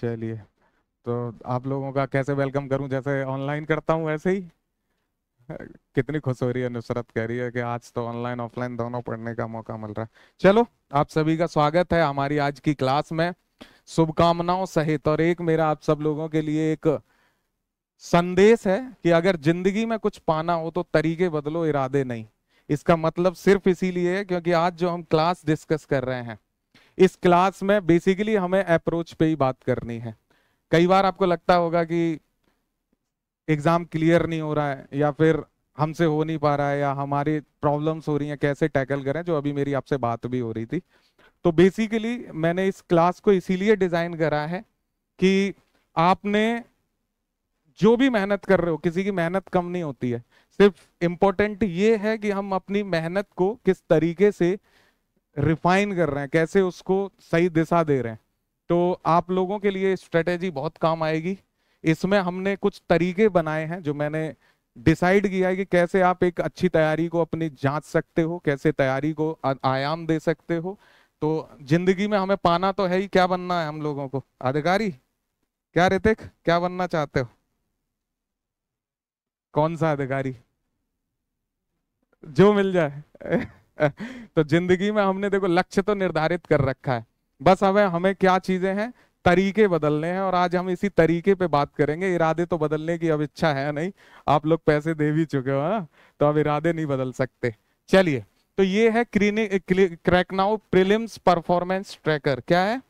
चलिए तो आप लोगों का कैसे वेलकम करूं जैसे ऑनलाइन करता हूं वैसे ही कितनी खुश हो रही है नुसरत कह रही है कि आज तो ऑनलाइन ऑफलाइन दोनों पढ़ने का मौका मिल रहा है चलो आप सभी का स्वागत है हमारी आज की क्लास में शुभकामनाओं सहित और एक मेरा आप सब लोगों के लिए एक संदेश है कि अगर जिंदगी में कुछ पाना हो तो तरीके बदलो इरादे नहीं इसका मतलब सिर्फ इसीलिए है क्योंकि आज जो हम क्लास डिस्कस कर रहे हैं इस क्लास में बेसिकली हमें अप्रोच पे ही बात करनी है कई बार आपको लगता होगा कि एग्जाम क्लियर नहीं हो रहा है या फिर हमसे हो नहीं पा रहा है या हमारी प्रॉब्लम्स हो रही हैं कैसे टैकल करें जो अभी मेरी आपसे बात भी हो रही थी तो बेसिकली मैंने इस क्लास को इसीलिए डिजाइन करा है कि आपने जो भी मेहनत कर रहे हो किसी की मेहनत कम नहीं होती है सिर्फ इम्पोर्टेंट ये है कि हम अपनी मेहनत को किस तरीके से रिफाइन कर रहे हैं कैसे उसको सही दिशा दे रहे हैं तो आप लोगों के लिए स्ट्रेटेजी बहुत काम आएगी इसमें हमने कुछ तरीके बनाए हैं जो मैंने डिसाइड किया है कि कैसे आप एक अच्छी तैयारी को अपनी जांच सकते हो कैसे तैयारी को आयाम दे सकते हो तो जिंदगी में हमें पाना तो है ही क्या बनना है हम लोगों को अधिकारी क्या ऋतिक क्या बनना चाहते हो कौन सा अधिकारी जो मिल जाए तो जिंदगी में हमने देखो लक्ष्य तो निर्धारित कर रखा है बस हमें हमें क्या चीजें हैं तरीके बदलने हैं और आज हम इसी तरीके पे बात करेंगे इरादे तो बदलने की अब इच्छा है नहीं आप लोग पैसे दे भी चुके हो ना हाँ? तो अब इरादे नहीं बदल सकते चलिए तो ये है क्रैकनाउ प्रिलिम्स परफॉर्मेंस ट्रैकर क्या है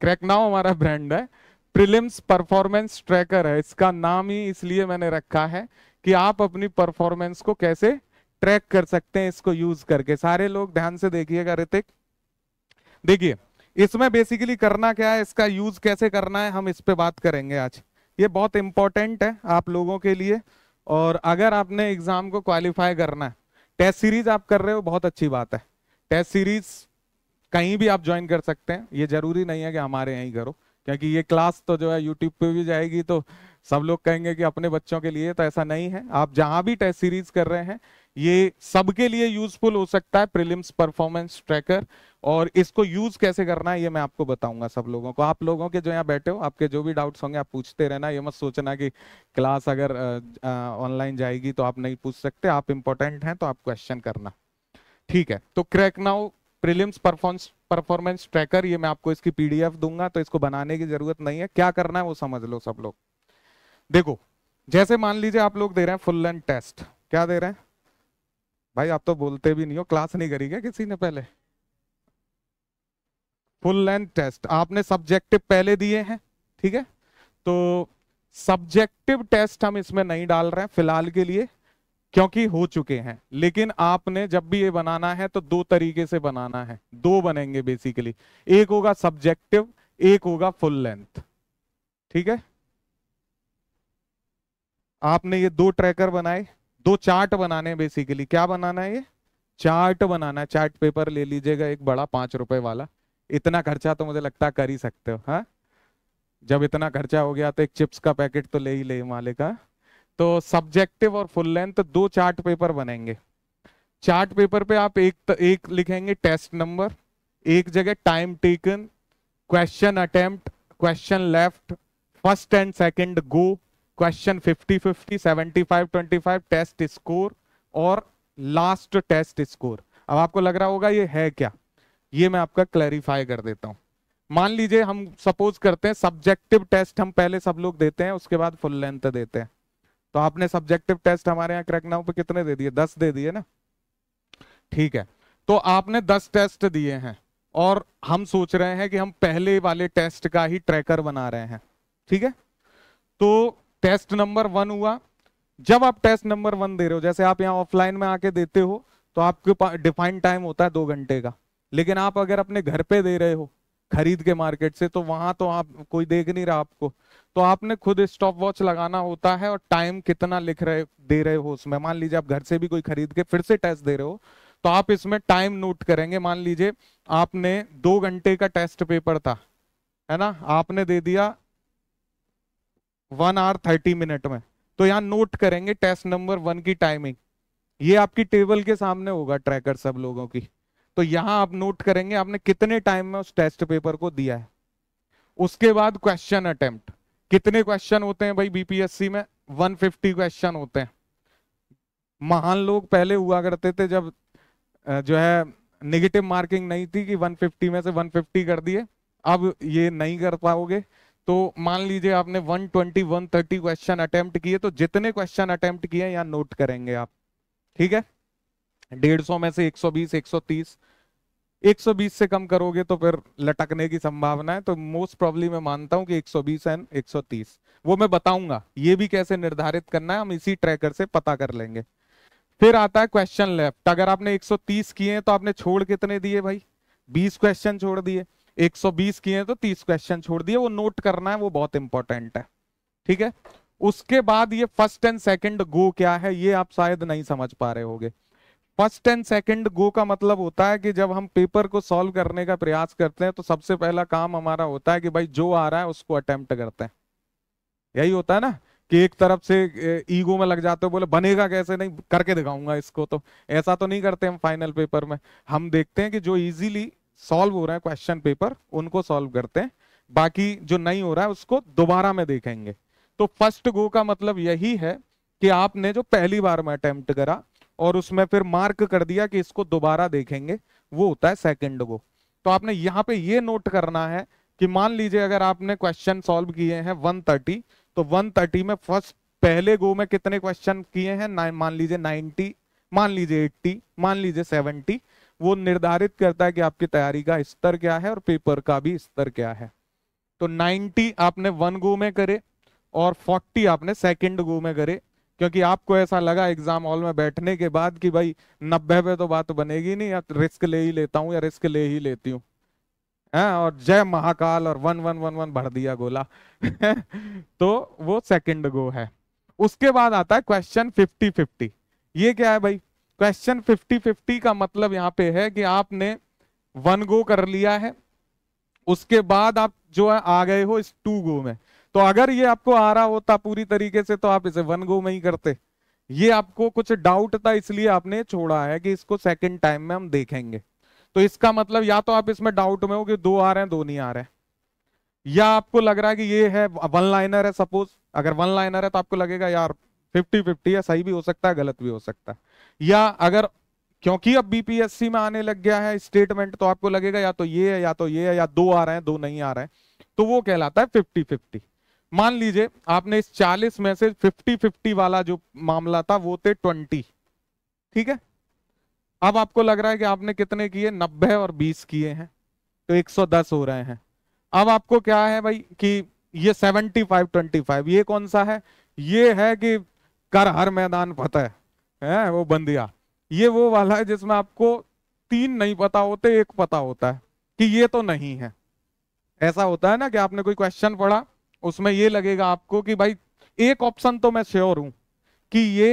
क्रैकनाउ हमारा ब्रांड है प्रिलिम्स परफॉर्मेंस ट्रैकर है इसका नाम ही इसलिए मैंने रखा है कि आप अपनी परफॉर्मेंस को कैसे ट्रैक कर सकते हैं इसको यूज करके सारे लोग ध्यान से देखिएगा ऋतिक देखिए इसमें बेसिकली करना क्या है इसका यूज कैसे करना है हम इस पर बात करेंगे आज ये बहुत इंपॉर्टेंट है आप लोगों के लिए और अगर आपने एग्जाम को क्वालिफाई करना है टेस्ट सीरीज आप कर रहे हो बहुत अच्छी बात है टेस्ट सीरीज कहीं भी आप ज्वाइन कर सकते हैं ये जरूरी नहीं है कि हमारे यहीं करो क्योंकि ये क्लास तो जो है यूट्यूब पे भी जाएगी तो सब लोग कहेंगे कि अपने बच्चों के लिए तो ऐसा नहीं है आप जहां भी टेस्ट सीरीज कर रहे हैं ये सबके लिए यूजफुल हो सकता है प्रिलिम्स परफॉर्मेंस ट्रैकर और इसको यूज कैसे करना है ये मैं आपको बताऊंगा सब लोगों को आप लोगों के जो यहाँ बैठे हो आपके जो भी डाउट्स होंगे आप पूछते रहना ये मत सोचना कि क्लास अगर ऑनलाइन जाएगी तो आप नहीं पूछ सकते आप इंपॉर्टेंट हैं तो आप क्वेश्चन करना ठीक है तो crack now prelims performance performance tracker ये मैं आपको इसकी पीडीएफ दूंगा तो इसको बनाने की जरूरत नहीं है क्या करना है वो समझ लो सब लोग देखो जैसे मान लीजिए आप लोग दे रहे हैं फुल लेंथ टेस्ट क्या दे रहे हैं भाई आप तो बोलते भी नहीं हो क्लास नहीं करी क्या किसी ने पहले फुल लेंथ टेस्ट आपने सब्जेक्टिव पहले दिए हैं ठीक है तो सब्जेक्टिव टेस्ट हम इसमें नहीं डाल रहे हैं फिलहाल के लिए क्योंकि हो चुके हैं लेकिन आपने जब भी ये बनाना है तो दो तरीके से बनाना है दो बनेंगे बेसिकली एक होगा सब्जेक्टिव एक होगा फुल लेंथ ठीक है आपने ये दो ट्रैकर बनाए दो चार्ट बनाने बेसिकली क्या बनाना है ये चार्ट बनाना है चार्ट पेपर ले लीजिएगा एक बड़ा पांच रुपए वाला इतना खर्चा तो मुझे लगता कर ही सकते हो हाँ जब इतना खर्चा हो गया तो एक चिप्स का पैकेट तो ले ही ले माले का हाँ? तो सब्जेक्टिव और फुल लेंथ दो चार्ट पेपर बनेंगे चार्ट पेपर पे आप एक त, एक लिखेंगे टेस्ट नंबर एक जगह time taken question attempt question left first and second go question 50 50 75 25 test score और लास्ट टेस्ट स्कोर अब आपको लग रहा होगा ये है क्या ये मैं आपका क्लैरिफाई कर देता हूँ मान लीजिए हम सपोज करते हैं सब्जेक्टिव टेस्ट हम पहले सब लोग देते हैं उसके बाद फुल लेंथ देते हैं तो आपने सब्जेक्टिव टेस्ट हमारे यहाँ क्रैक नाउ पे कितने दे दिए दस दे दिए ना ठीक है तो आपने दस टेस्ट दिए हैं और हम सोच रहे हैं कि हम पहले वाले टेस्ट का ही ट्रैकर बना रहे हैं ठीक है तो टेस्ट नंबर वन हुआ जब आप टेस्ट नंबर वन दे रहे हो जैसे आप यहाँ ऑफलाइन में आके देते हो तो आपके डिफाइंड टाइम होता है दो घंटे का लेकिन आप अगर अपने घर पे दे रहे हो खरीद के मार्केट से तो वहां तो आप कोई देख नहीं रहा आपको तो आपने खुद स्टॉप वॉच लगाना होता है और टाइम कितना लिख रहे दे रहे हो उसमें मान लीजिए आप घर से भी कोई खरीद के फिर से टेस्ट दे रहे हो तो आप इसमें टाइम नोट करेंगे मान लीजिए आपने दो घंटे का टेस्ट पेपर था है ना आपने दे दिया वन आवर थर्टी मिनट में तो यहाँ नोट करेंगे टेस्ट नंबर वन की टाइमिंग ये आपकी टेबल के सामने होगा ट्रैकर सब लोगों की तो यहाँ आप नोट करेंगे आपने कितने टाइम में उस टेस्ट पेपर को दिया है उसके बाद क्वेश्चन अटेम्प्ट कितने क्वेश्चन होते हैं भाई बीपीएससी में 150 क्वेश्चन होते हैं महान लोग पहले हुआ करते थे जब जो है निगेटिव मार्किंग नहीं थी कि 150 में से 150 कर दिए अब ये नहीं कर पाओगे तो मान लीजिए आपने 120 130 क्वेश्चन अटेम्प्ट किए तो जितने क्वेश्चन अटेम्प्ट किए यहाँ नोट करेंगे आप ठीक है 150 में से 120 130 120 से कम करोगे तो फिर लटकने की संभावना है तो मोस्ट प्रॉब्ली मैं मानता हूँ कि 120 एंड 130 वो मैं बताऊंगा ये भी कैसे निर्धारित करना है हम इसी ट्रैकर से पता कर लेंगे फिर आता है क्वेश्चन लेफ्ट अगर आपने एक किए तो आपने छोड़ कितने दिए भाई बीस क्वेश्चन छोड़ दिए 120 किए तो 30 क्वेश्चन छोड़ दिए वो नोट करना है वो बहुत इंपॉर्टेंट है ठीक है उसके बाद ये फर्स्ट एंड सेकंड गो क्या है ये आप शायद नहीं समझ पा रहे होंगे फर्स्ट एंड सेकंड गो का मतलब होता है कि जब हम पेपर को सॉल्व करने का प्रयास करते हैं तो सबसे पहला काम हमारा होता है कि भाई जो आ रहा है उसको अटेम्प्ट करते हैं यही होता है ना कि एक तरफ से ईगो में लग जाते हो बोले बनेगा कैसे नहीं करके दिखाऊंगा इसको तो ऐसा तो नहीं करते हम फाइनल पेपर में हम देखते हैं कि जो इजीली सॉल्व हो रहा है क्वेश्चन पेपर उनको सॉल्व करते हैं बाकी जो नहीं हो रहा है उसको दोबारा में देखेंगे तो फर्स्ट गो का मतलब यही है कि आपने जो पहली बार में अटेम्प्ट करा और उसमें फिर मार्क कर दिया कि इसको दोबारा देखेंगे वो होता है सेकेंड गो तो आपने यहाँ पे ये नोट करना है कि मान लीजिए अगर आपने क्वेश्चन सॉल्व किए हैं 130 तो 130 में फर्स्ट पहले गो में कितने क्वेश्चन किए हैं मान लीजिए 90 मान लीजिए 80 मान लीजिए 70 वो निर्धारित करता है कि आपकी तैयारी का स्तर क्या है और पेपर का भी स्तर क्या है तो 90 आपने वन गो में करे और 40 आपने सेकंड गो में करे क्योंकि आपको ऐसा लगा एग्जाम हॉल में बैठने के बाद कि भाई नब्बे पे तो बात बनेगी नहीं या रिस्क ले ही लेता हूं या रिस्क ले ही लेती हूँ हाँ, और जय महाकाल और वन वन वन वन भर दिया गोला तो वो सेकंड गो है उसके बाद आता है क्वेश्चन फिफ्टी फिफ्टी ये क्या है भाई क्वेश्चन फिफ्टी फिफ्टी का मतलब यहाँ पे है कि आपने वन गो कर लिया है उसके बाद आप जो है आ गए हो इस टू गो में तो अगर ये आपको आ रहा होता पूरी तरीके से तो आप इसे वन गो में ही करते ये आपको कुछ डाउट था इसलिए आपने छोड़ा है कि इसको सेकंड टाइम में हम देखेंगे तो इसका मतलब या तो आप इसमें डाउट में हो कि दो आ रहे हैं दो नहीं आ रहे हैं या आपको लग रहा है कि ये है वन लाइनर है सपोज अगर वन लाइनर है तो आपको लगेगा यार फिफ्टी फिफ्टी है सही भी हो सकता है गलत भी हो सकता है या अगर क्योंकि अब बीपीएससी में आने लग गया है स्टेटमेंट तो आपको लगेगा या तो ये है या तो ये है या दो आ रहे हैं दो नहीं आ रहे हैं तो वो कहलाता है फिफ्टी फिफ्टी मान लीजिए आपने इस चालीस में से फिफ्टी फिफ्टी वाला जो मामला था वो थे ट्वेंटी ठीक है अब आपको लग रहा है कि आपने कितने किए नब्बे और बीस किए हैं तो 110 हो रहे हैं अब आपको क्या है भाई कि ये 75 फाइव ये कौन सा है ये है कि कर हर मैदान फतेह है वो बंदिया ये वो वाला है जिसमें आपको तीन नहीं पता होते एक पता होता है कि ये तो नहीं है ऐसा होता है ना कि आपने कोई क्वेश्चन पढ़ा उसमें ये लगेगा आपको कि भाई एक ऑप्शन तो मैं श्योर हूं कि ये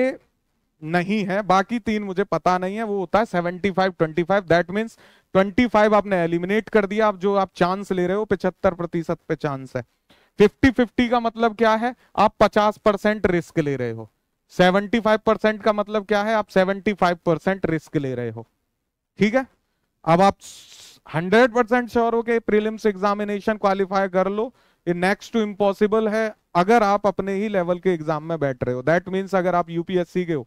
नहीं है बाकी तीन मुझे पता नहीं है वो होता है seventy five twenty five that means twenty five आपने एलिमिनेट कर दिया आप जो आप चांस ले रहे हो पिछहत्तर प्रतिशत पे चांस है फिफ्टी फिफ्टी का मतलब क्या है आप पचास परसेंट रिस्क ले रहे हो 75 का मतलब क्या है आप 75 रिस्क ले रहे हो ठीक है अब आप 100 परसेंट श्योर हो कि प्रीलिम्स एग्जामिनेशन क्वालिफाई कर लो ये नेक्स्ट टू इम्पॉसिबल है अगर आप अपने ही लेवल के एग्जाम में बैठ रहे हो दैट मीन्स अगर आप यूपीएससी के हो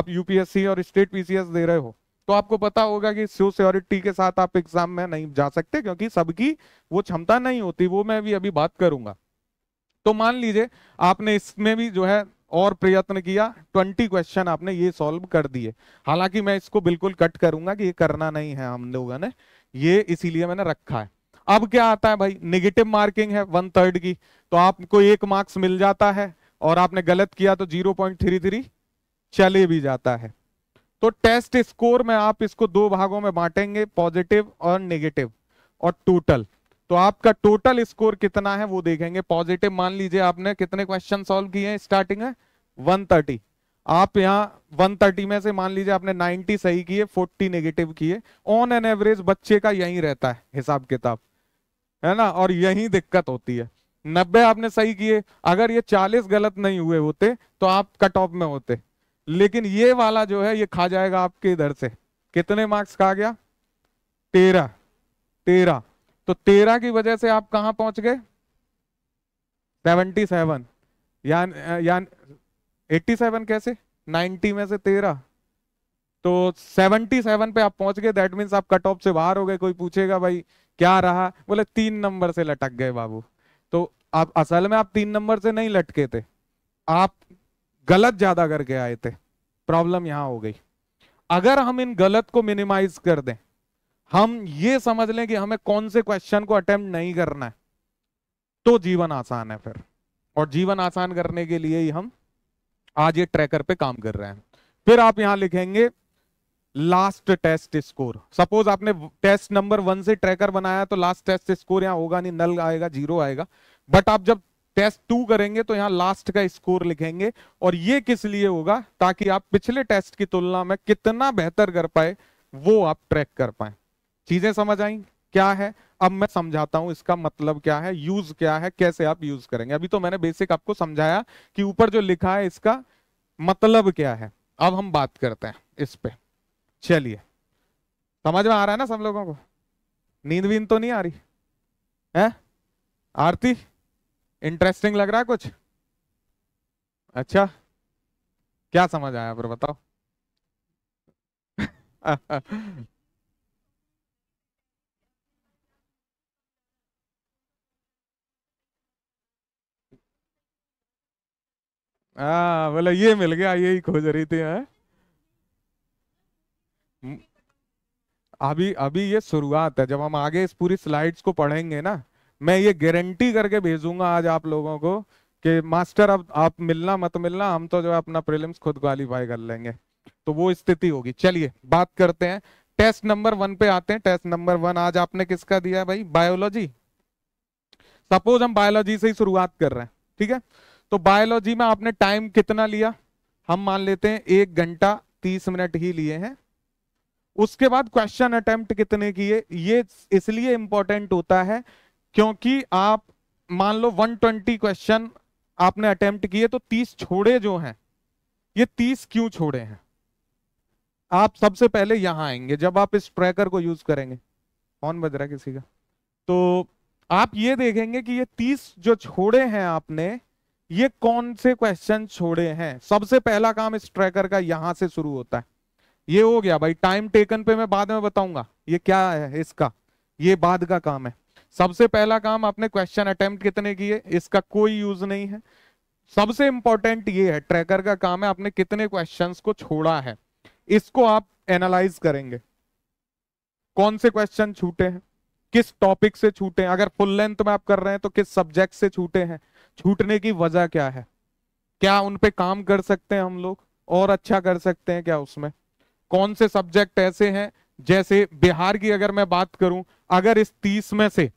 आप यूपीएससी और स्टेट पीसीएस दे रहे हो तो आपको पता होगा कि सिक्योरिटी के साथ आप एग्जाम में नहीं जा सकते क्योंकि सबकी वो क्षमता नहीं होती वो मैं भी अभी बात करूंगा तो मान लीजिए आपने इसमें भी जो है और प्रयत्न किया ट्वेंटी क्वेश्चन आपने ये सॉल्व कर दिए हालांकि मैं इसको बिल्कुल कट करूंगा कि ये करना नहीं है हम लोगों ने ये इसीलिए मैंने रखा है अब क्या आता है भाई निगेटिव मार्किंग है वन थर्ड की तो आपको एक मार्क्स मिल जाता है और आपने गलत किया तो जीरो पॉइंट थ्री थ्री चले भी जाता है तो टेस्ट स्कोर में आप इसको दो भागों में बांटेंगे पॉजिटिव और निगेटिव और टोटल तो आपका टोटल स्कोर कितना है वो देखेंगे पॉजिटिव मान लीजिए आपने कितने क्वेश्चन सॉल्व किए हैं स्टार्टिंग है 130 आप यहाँ 130 में से मान लीजिए आपने 90 सही किए 40 नेगेटिव किए ऑन एन एवरेज बच्चे का यही रहता है हिसाब किताब है ना और यही दिक्कत होती है 90 आपने सही किए अगर ये 40 गलत नहीं हुए होते तो आप कट ऑफ में होते लेकिन ये वाला जो है ये खा जाएगा आपके इधर से कितने मार्क्स खा गया तेरह तेरह तो तेरह की वजह से आप कहां पहुंच गए सेवनटी सेवन यान यान एट्टी सेवन कैसे नाइनटी में से तेरह तो सेवनटी सेवन पे आप पहुंच गए दैट मीन्स आप कट ऑफ से बाहर हो गए कोई पूछेगा भाई क्या रहा बोले तीन नंबर से लटक गए बाबू तो आप असल में आप तीन नंबर से नहीं लटके थे आप गलत ज्यादा करके आए थे प्रॉब्लम यहां हो गई अगर हम इन गलत को मिनिमाइज कर दें हम ये समझ लें कि हमें कौन से क्वेश्चन को अटेम्प्ट नहीं करना है तो जीवन आसान है फिर और जीवन आसान करने के लिए ही हम आज ये ट्रैकर पे काम कर रहे हैं फिर आप यहां लिखेंगे लास्ट टेस्ट स्कोर सपोज आपने टेस्ट नंबर वन से ट्रैकर बनाया तो लास्ट टेस्ट स्कोर यहाँ होगा नहीं नल आएगा जीरो आएगा बट आप जब टेस्ट टू करेंगे तो यहां लास्ट का स्कोर लिखेंगे और ये किस लिए होगा ताकि आप पिछले टेस्ट की तुलना में कितना बेहतर कर पाए वो आप ट्रैक कर पाए चीजें समझ आई क्या है अब मैं समझाता हूं इसका मतलब क्या है यूज क्या है कैसे आप यूज करेंगे अभी तो मैंने बेसिक आपको समझाया कि ऊपर जो लिखा है इसका मतलब क्या है अब हम बात करते हैं इस पे चलिए समझ में आ रहा है ना सब लोगों को नींद वींद तो नहीं आ रही है आरती इंटरेस्टिंग लग रहा है कुछ अच्छा क्या समझ आया फिर बताओ हाँ बोले ये मिल गया यही खोज रही थी है अभी अभी ये शुरुआत है जब हम आगे इस पूरी स्लाइड्स को पढ़ेंगे ना मैं ये गारंटी करके भेजूंगा आज आप लोगों को कि मास्टर अब आप मिलना मत मिलना हम तो जो है अपना प्रीलिम्स खुद क्वालिफाई कर लेंगे तो वो स्थिति होगी चलिए बात करते हैं टेस्ट नंबर वन पे आते हैं टेस्ट नंबर वन आज आपने किसका दिया भाई बायोलॉजी सपोज हम बायोलॉजी से ही शुरुआत कर रहे हैं ठीक है थीके? तो बायोलॉजी में आपने टाइम कितना लिया हम मान लेते हैं एक घंटा तीस मिनट ही लिए हैं उसके बाद क्वेश्चन अटेम्प्ट कितने किए ये इसलिए इंपॉर्टेंट होता है क्योंकि आप मान लो 120 क्वेश्चन आपने अटेम्प्ट किए तो 30 छोड़े जो हैं ये 30 क्यों छोड़े हैं आप सबसे पहले यहां आएंगे जब आप इस ट्रैकर को यूज करेंगे कौन बज रहा किसी का तो आप ये देखेंगे कि ये 30 जो छोड़े हैं आपने ये कौन से क्वेश्चन छोड़े हैं सबसे पहला काम इस ट्रैकर का यहां से शुरू होता है ये हो गया भाई टाइम टेकन पे मैं बाद में बताऊंगा ये क्या है इसका ये बाद का काम है सबसे पहला काम आपने क्वेश्चन अटेम्प्ट कितने किए इसका कोई यूज नहीं है सबसे इंपॉर्टेंट ये है ट्रैकर का काम है आपने कितने क्वेश्चंस को छोड़ा है इसको आप एनालाइज करेंगे कौन से क्वेश्चन छूटे हैं किस टॉपिक से छूटे हैं अगर फुल लेंथ में आप कर रहे हैं तो किस सब्जेक्ट से छूटे हैं छूटने की वजह क्या है क्या उन पे काम कर सकते हैं हम लोग और अच्छा कर सकते हैं क्या उसमें कौन से सब्जेक्ट ऐसे हैं जैसे बिहार की अगर मैं बात करूं अगर इस तीस में से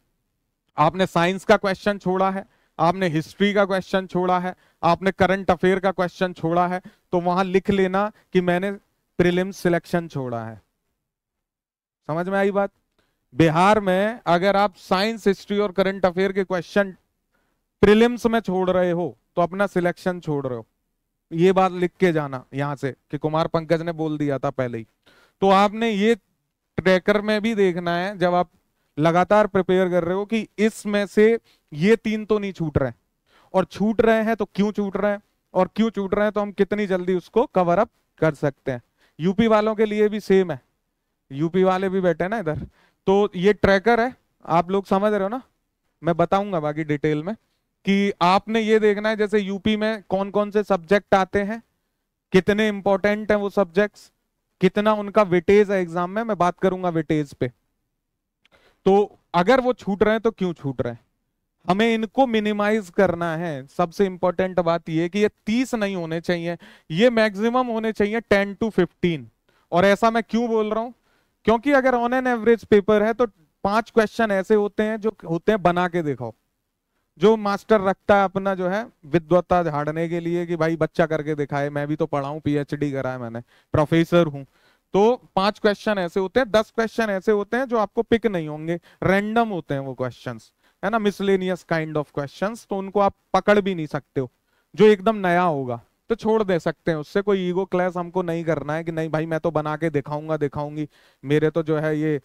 आपने साइंस का क्वेश्चन छोड़ा है आपने हिस्ट्री का क्वेश्चन छोड़ा है आपने करंट अफेयर का क्वेश्चन छोड़ा है तो वहां लिख लेना कि मैंने प्रिलिम सिलेक्शन छोड़ा है समझ में आई बात बिहार में अगर आप साइंस हिस्ट्री और करंट अफेयर के क्वेश्चन प्रिलिम्स में छोड़ रहे हो तो अपना सिलेक्शन छोड़ रहे हो ये बात लिख के जाना यहाँ से कि कुमार पंकज ने बोल दिया था पहले ही तो आपने ये ट्रैकर में भी देखना है जब आप लगातार प्रिपेयर कर रहे हो कि इसमें से ये तीन तो नहीं छूट रहे और छूट रहे हैं तो क्यों छूट रहे हैं और क्यों छूट रहे हैं तो हम कितनी जल्दी उसको कवर अप कर सकते हैं यूपी वालों के लिए भी सेम है यूपी वाले भी बैठे ना इधर तो ये ट्रैकर है आप लोग समझ रहे हो ना मैं बताऊंगा बाकी डिटेल में कि आपने ये देखना है जैसे यूपी में कौन कौन से सब्जेक्ट आते हैं कितने इंपॉर्टेंट हैं वो सब्जेक्ट्स कितना उनका वेटेज है एग्जाम में मैं बात करूंगा वेटेज पे तो अगर वो छूट रहे हैं तो क्यों छूट रहे हैं हमें इनको मिनिमाइज करना है सबसे इंपॉर्टेंट बात यह कि ये तीस नहीं होने चाहिए ये मैक्सिमम होने चाहिए टेन टू फिफ्टीन और ऐसा मैं क्यों बोल रहा हूं क्योंकि अगर ऑन एन एवरेज पेपर है तो पांच क्वेश्चन ऐसे होते हैं जो होते हैं बना के दिखाओ जो मास्टर रखता है अपना जो है विद्वता झाड़ने के लिए कि भाई बच्चा करके दिखाए मैं भी तो पढ़ाऊँ पीएचडी करा है मैंने प्रोफेसर हूँ तो पांच क्वेश्चन ऐसे होते हैं दस क्वेश्चन ऐसे होते हैं जो आपको पिक नहीं होंगे रेंडम होते हैं वो क्वेश्चन है ना मिसलेनियस काइंड ऑफ क्वेश्चन तो उनको आप पकड़ भी नहीं सकते हो जो एकदम नया होगा तो छोड़ दे सकते हैं उससे कोई ईगो क्लैश हमको नहीं करना है कि नहीं भाई मैं तो बना के दिखाऊंगा दिखाऊंगी मेरे तो जो है ये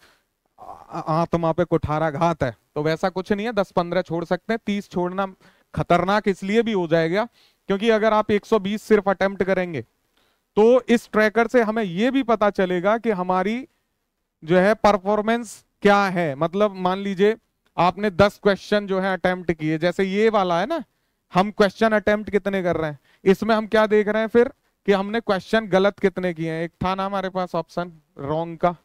आत्मा पे कुठारा घात है तो वैसा कुछ नहीं है दस पंद्रह छोड़ सकते हैं तीस छोड़ना खतरनाक इसलिए भी हो जाएगा क्योंकि अगर आप 120 सिर्फ अटेम्प्ट करेंगे तो इस ट्रैकर से हमें यह भी पता चलेगा कि हमारी जो है परफॉर्मेंस क्या है मतलब मान लीजिए आपने 10 क्वेश्चन जो है अटेम्प्ट किए जैसे ये वाला है ना हम क्वेश्चन अटेम्प्ट कितने कर रहे हैं इसमें हम क्या देख रहे हैं फिर कि हमने क्वेश्चन गलत कितने किए हैं एक था ना हमारे पास ऑप्शन रॉन्ग का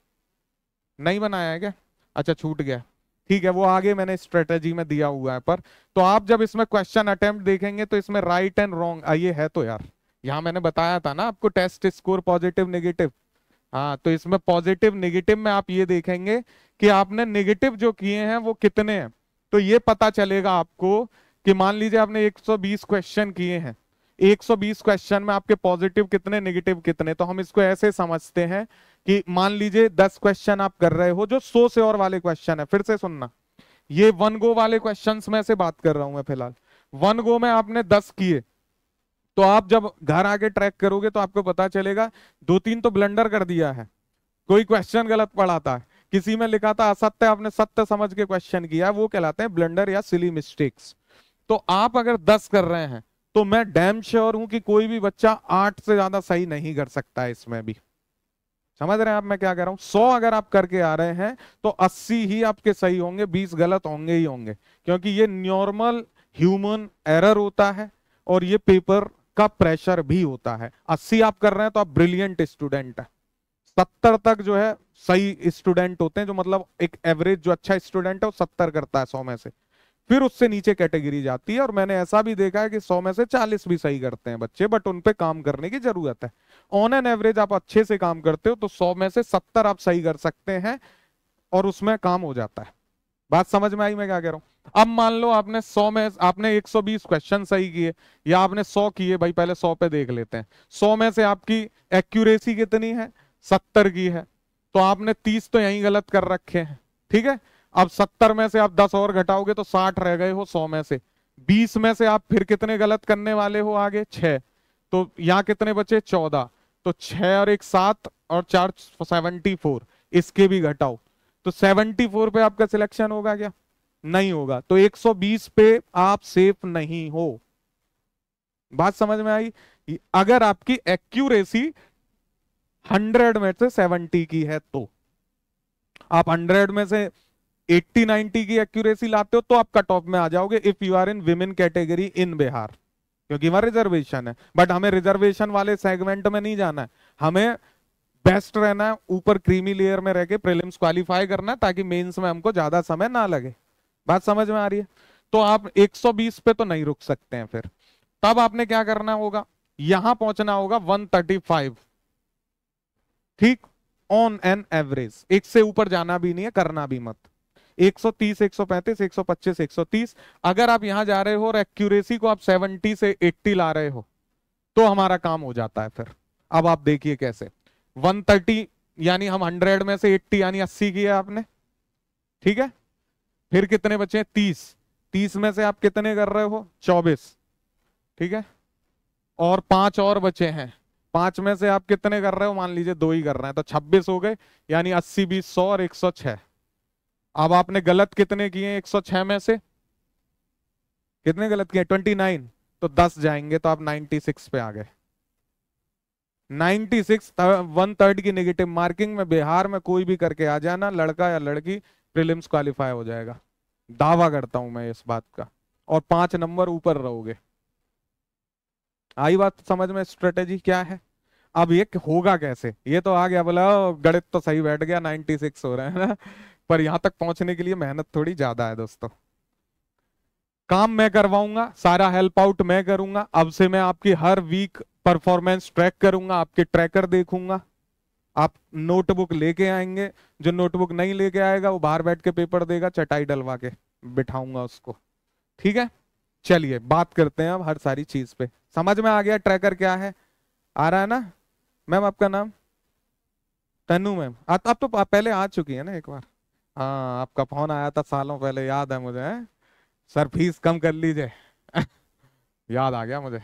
नहीं बनाया है क्या अच्छा छूट गया ठीक है वो आगे मैंने स्ट्रेटेजी में दिया हुआ है पर तो आप जब इसमें क्वेश्चन अटेम्प्ट देखेंगे तो इसमें राइट एंड रॉन्ग ये है तो यार यहाँ मैंने बताया था ना आपको टेस्ट स्कोर पॉजिटिव निगेटिव हाँ तो इसमें पॉजिटिव निगेटिव में आप ये देखेंगे कि आपने निगेटिव जो किए हैं वो कितने हैं तो ये पता चलेगा आपको कि मान लीजिए आपने 120 क्वेश्चन किए हैं 120 क्वेश्चन में आपके पॉजिटिव कितने नेगेटिव कितने तो हम इसको ऐसे समझते हैं कि मान लीजिए 10 क्वेश्चन आप कर रहे हो जो 100 से और वाले क्वेश्चन है फिर से सुनना ये वन गो वाले क्वेश्चन में से बात कर रहा हूं मैं फिलहाल वन गो में आपने दस किए तो आप जब घर आके ट्रैक करोगे तो आपको पता चलेगा दो तीन तो ब्लेंडर कर दिया है कोई क्वेश्चन गलत पढ़ाता है किसी में लिखा था असत्य आपने सत्य समझ के क्वेश्चन किया वो कहलाते हैं ब्लेंडर या सिली मिस्टेक्स तो आप अगर दस कर रहे हैं तो मैं डैम श्योर हूं कि कोई भी बच्चा आठ से ज्यादा सही नहीं कर सकता इसमें भी समझ रहे हैं आप मैं क्या कह रहा हूं सौ अगर आप करके आ रहे हैं तो अस्सी ही आपके सही होंगे बीस गलत होंगे ही होंगे क्योंकि ये नॉर्मल ह्यूमन एरर होता है और ये पेपर का प्रेशर भी होता है अस्सी आप कर रहे हैं तो आप ब्रिलियंट स्टूडेंट है सत्तर तक जो है सही स्टूडेंट होते हैं जो मतलब एक एवरेज जो अच्छा स्टूडेंट है वो सत्तर करता है सौ में से फिर उससे नीचे कैटेगरी जाती है और मैंने ऐसा भी देखा है कि 100 में से 40 भी सही करते हैं बच्चे बट उनपे काम करने की जरूरत है ऑन एन एवरेज आप अच्छे से काम करते हो तो 100 में से 70 आप सही कर सकते हैं और उसमें काम हो जाता है बात समझ में आई मैं क्या कह रहा हूं अब मान लो आपने 100 में आपने 120 क्वेश्चन सही किए या आपने 100 किए भाई पहले 100 पे देख लेते हैं 100 में से आपकी एक्यूरेसी कितनी है 70 की है तो आपने 30 तो यहीं गलत कर रखे हैं ठीक है अब सत्तर में से आप दस और घटाओगे तो साठ रह गए हो सौ में से बीस में से आप फिर कितने गलत करने वाले हो आगे छह तो यहाँ कितने बचे चौदह तो छह और एक सात और चार सेवेंटी फोर इसके भी घटाओ तो सेवेंटी फोर पे आपका सिलेक्शन होगा क्या नहीं होगा तो एक सौ बीस पे आप सेफ नहीं हो बात समझ में आई अगर आपकी एक्यूरेसी हंड्रेड में से सेवेंटी की है तो आप हंड्रेड में से एट्टी नाइनटी की एक्यूरेसी लाते हो तो आप कट ऑफ में आ जाओगे if you are in women category in Bihar क्योंकि वहां रिजर्वेशन है बट हमें रिजर्वेशन वाले सेगमेंट में नहीं जाना है हमें बेस्ट रहना है ऊपर क्रीमी लेयर में रह के प्रिलिम्स क्वालिफाई करना है ताकि मेंस में हमको ज्यादा समय ना लगे बात समझ में आ रही है तो आप 120 पे तो नहीं रुक सकते हैं फिर तब आपने क्या करना होगा यहां पहुंचना होगा 135 ठीक ऑन एन एवरेज एक से ऊपर जाना भी नहीं है करना भी मत 130 135 125 130 अगर आप यहां जा रहे हो और एक्यूरेसी को आप 70 से 80 ला रहे हो तो हमारा काम हो जाता है फिर अब आप देखिए कैसे 130 यानी हम 100 में से 80 यानी 80 किया आपने ठीक है फिर कितने बचे तीस 30 30 में से आप कितने कर रहे हो 24 ठीक है और पांच और बचे हैं पांच में से आप कितने कर रहे हो मान लीजिए दो ही कर रहे हैं तो छब्बीस हो गए यानी अस्सी बीस सौ और एक सौ छह अब आपने गलत कितने किए 106 में से कितने गलत किए 29 तो 10 जाएंगे तो आप 96 पे आ गए 96 वन थर्ड की नेगेटिव मार्किंग में बिहार में कोई भी करके आ जाना लड़का या लड़की प्रीलिम्स क्वालिफाई हो जाएगा दावा करता हूं मैं इस बात का और पांच नंबर ऊपर रहोगे आई बात समझ में स्ट्रेटेजी क्या है अब ये होगा कैसे ये तो आ गया बोला गणित तो सही बैठ गया 96 हो रहा है ना पर यहां तक पहुंचने के लिए मेहनत थोड़ी ज्यादा है दोस्तों काम मैं करवाऊंगा सारा हेल्प आउट मैं करूंगा अब से मैं आपकी हर वीक परफॉर्मेंस ट्रैक करूंगा आपके ट्रैकर देखूंगा आप नोटबुक लेके आएंगे जो नोटबुक नहीं लेके आएगा वो बाहर बैठ के पेपर देगा चटाई डलवा के बिठाऊंगा उसको ठीक है चलिए बात करते हैं अब हर सारी चीज पे समझ में आ गया ट्रैकर क्या है आ रहा है ना मैम आपका नाम तनु मैम आप तो पहले आ चुकी है ना एक बार हाँ आपका फोन आया था सालों पहले याद है मुझे सर फीस कम कर लीजिए याद आ गया मुझे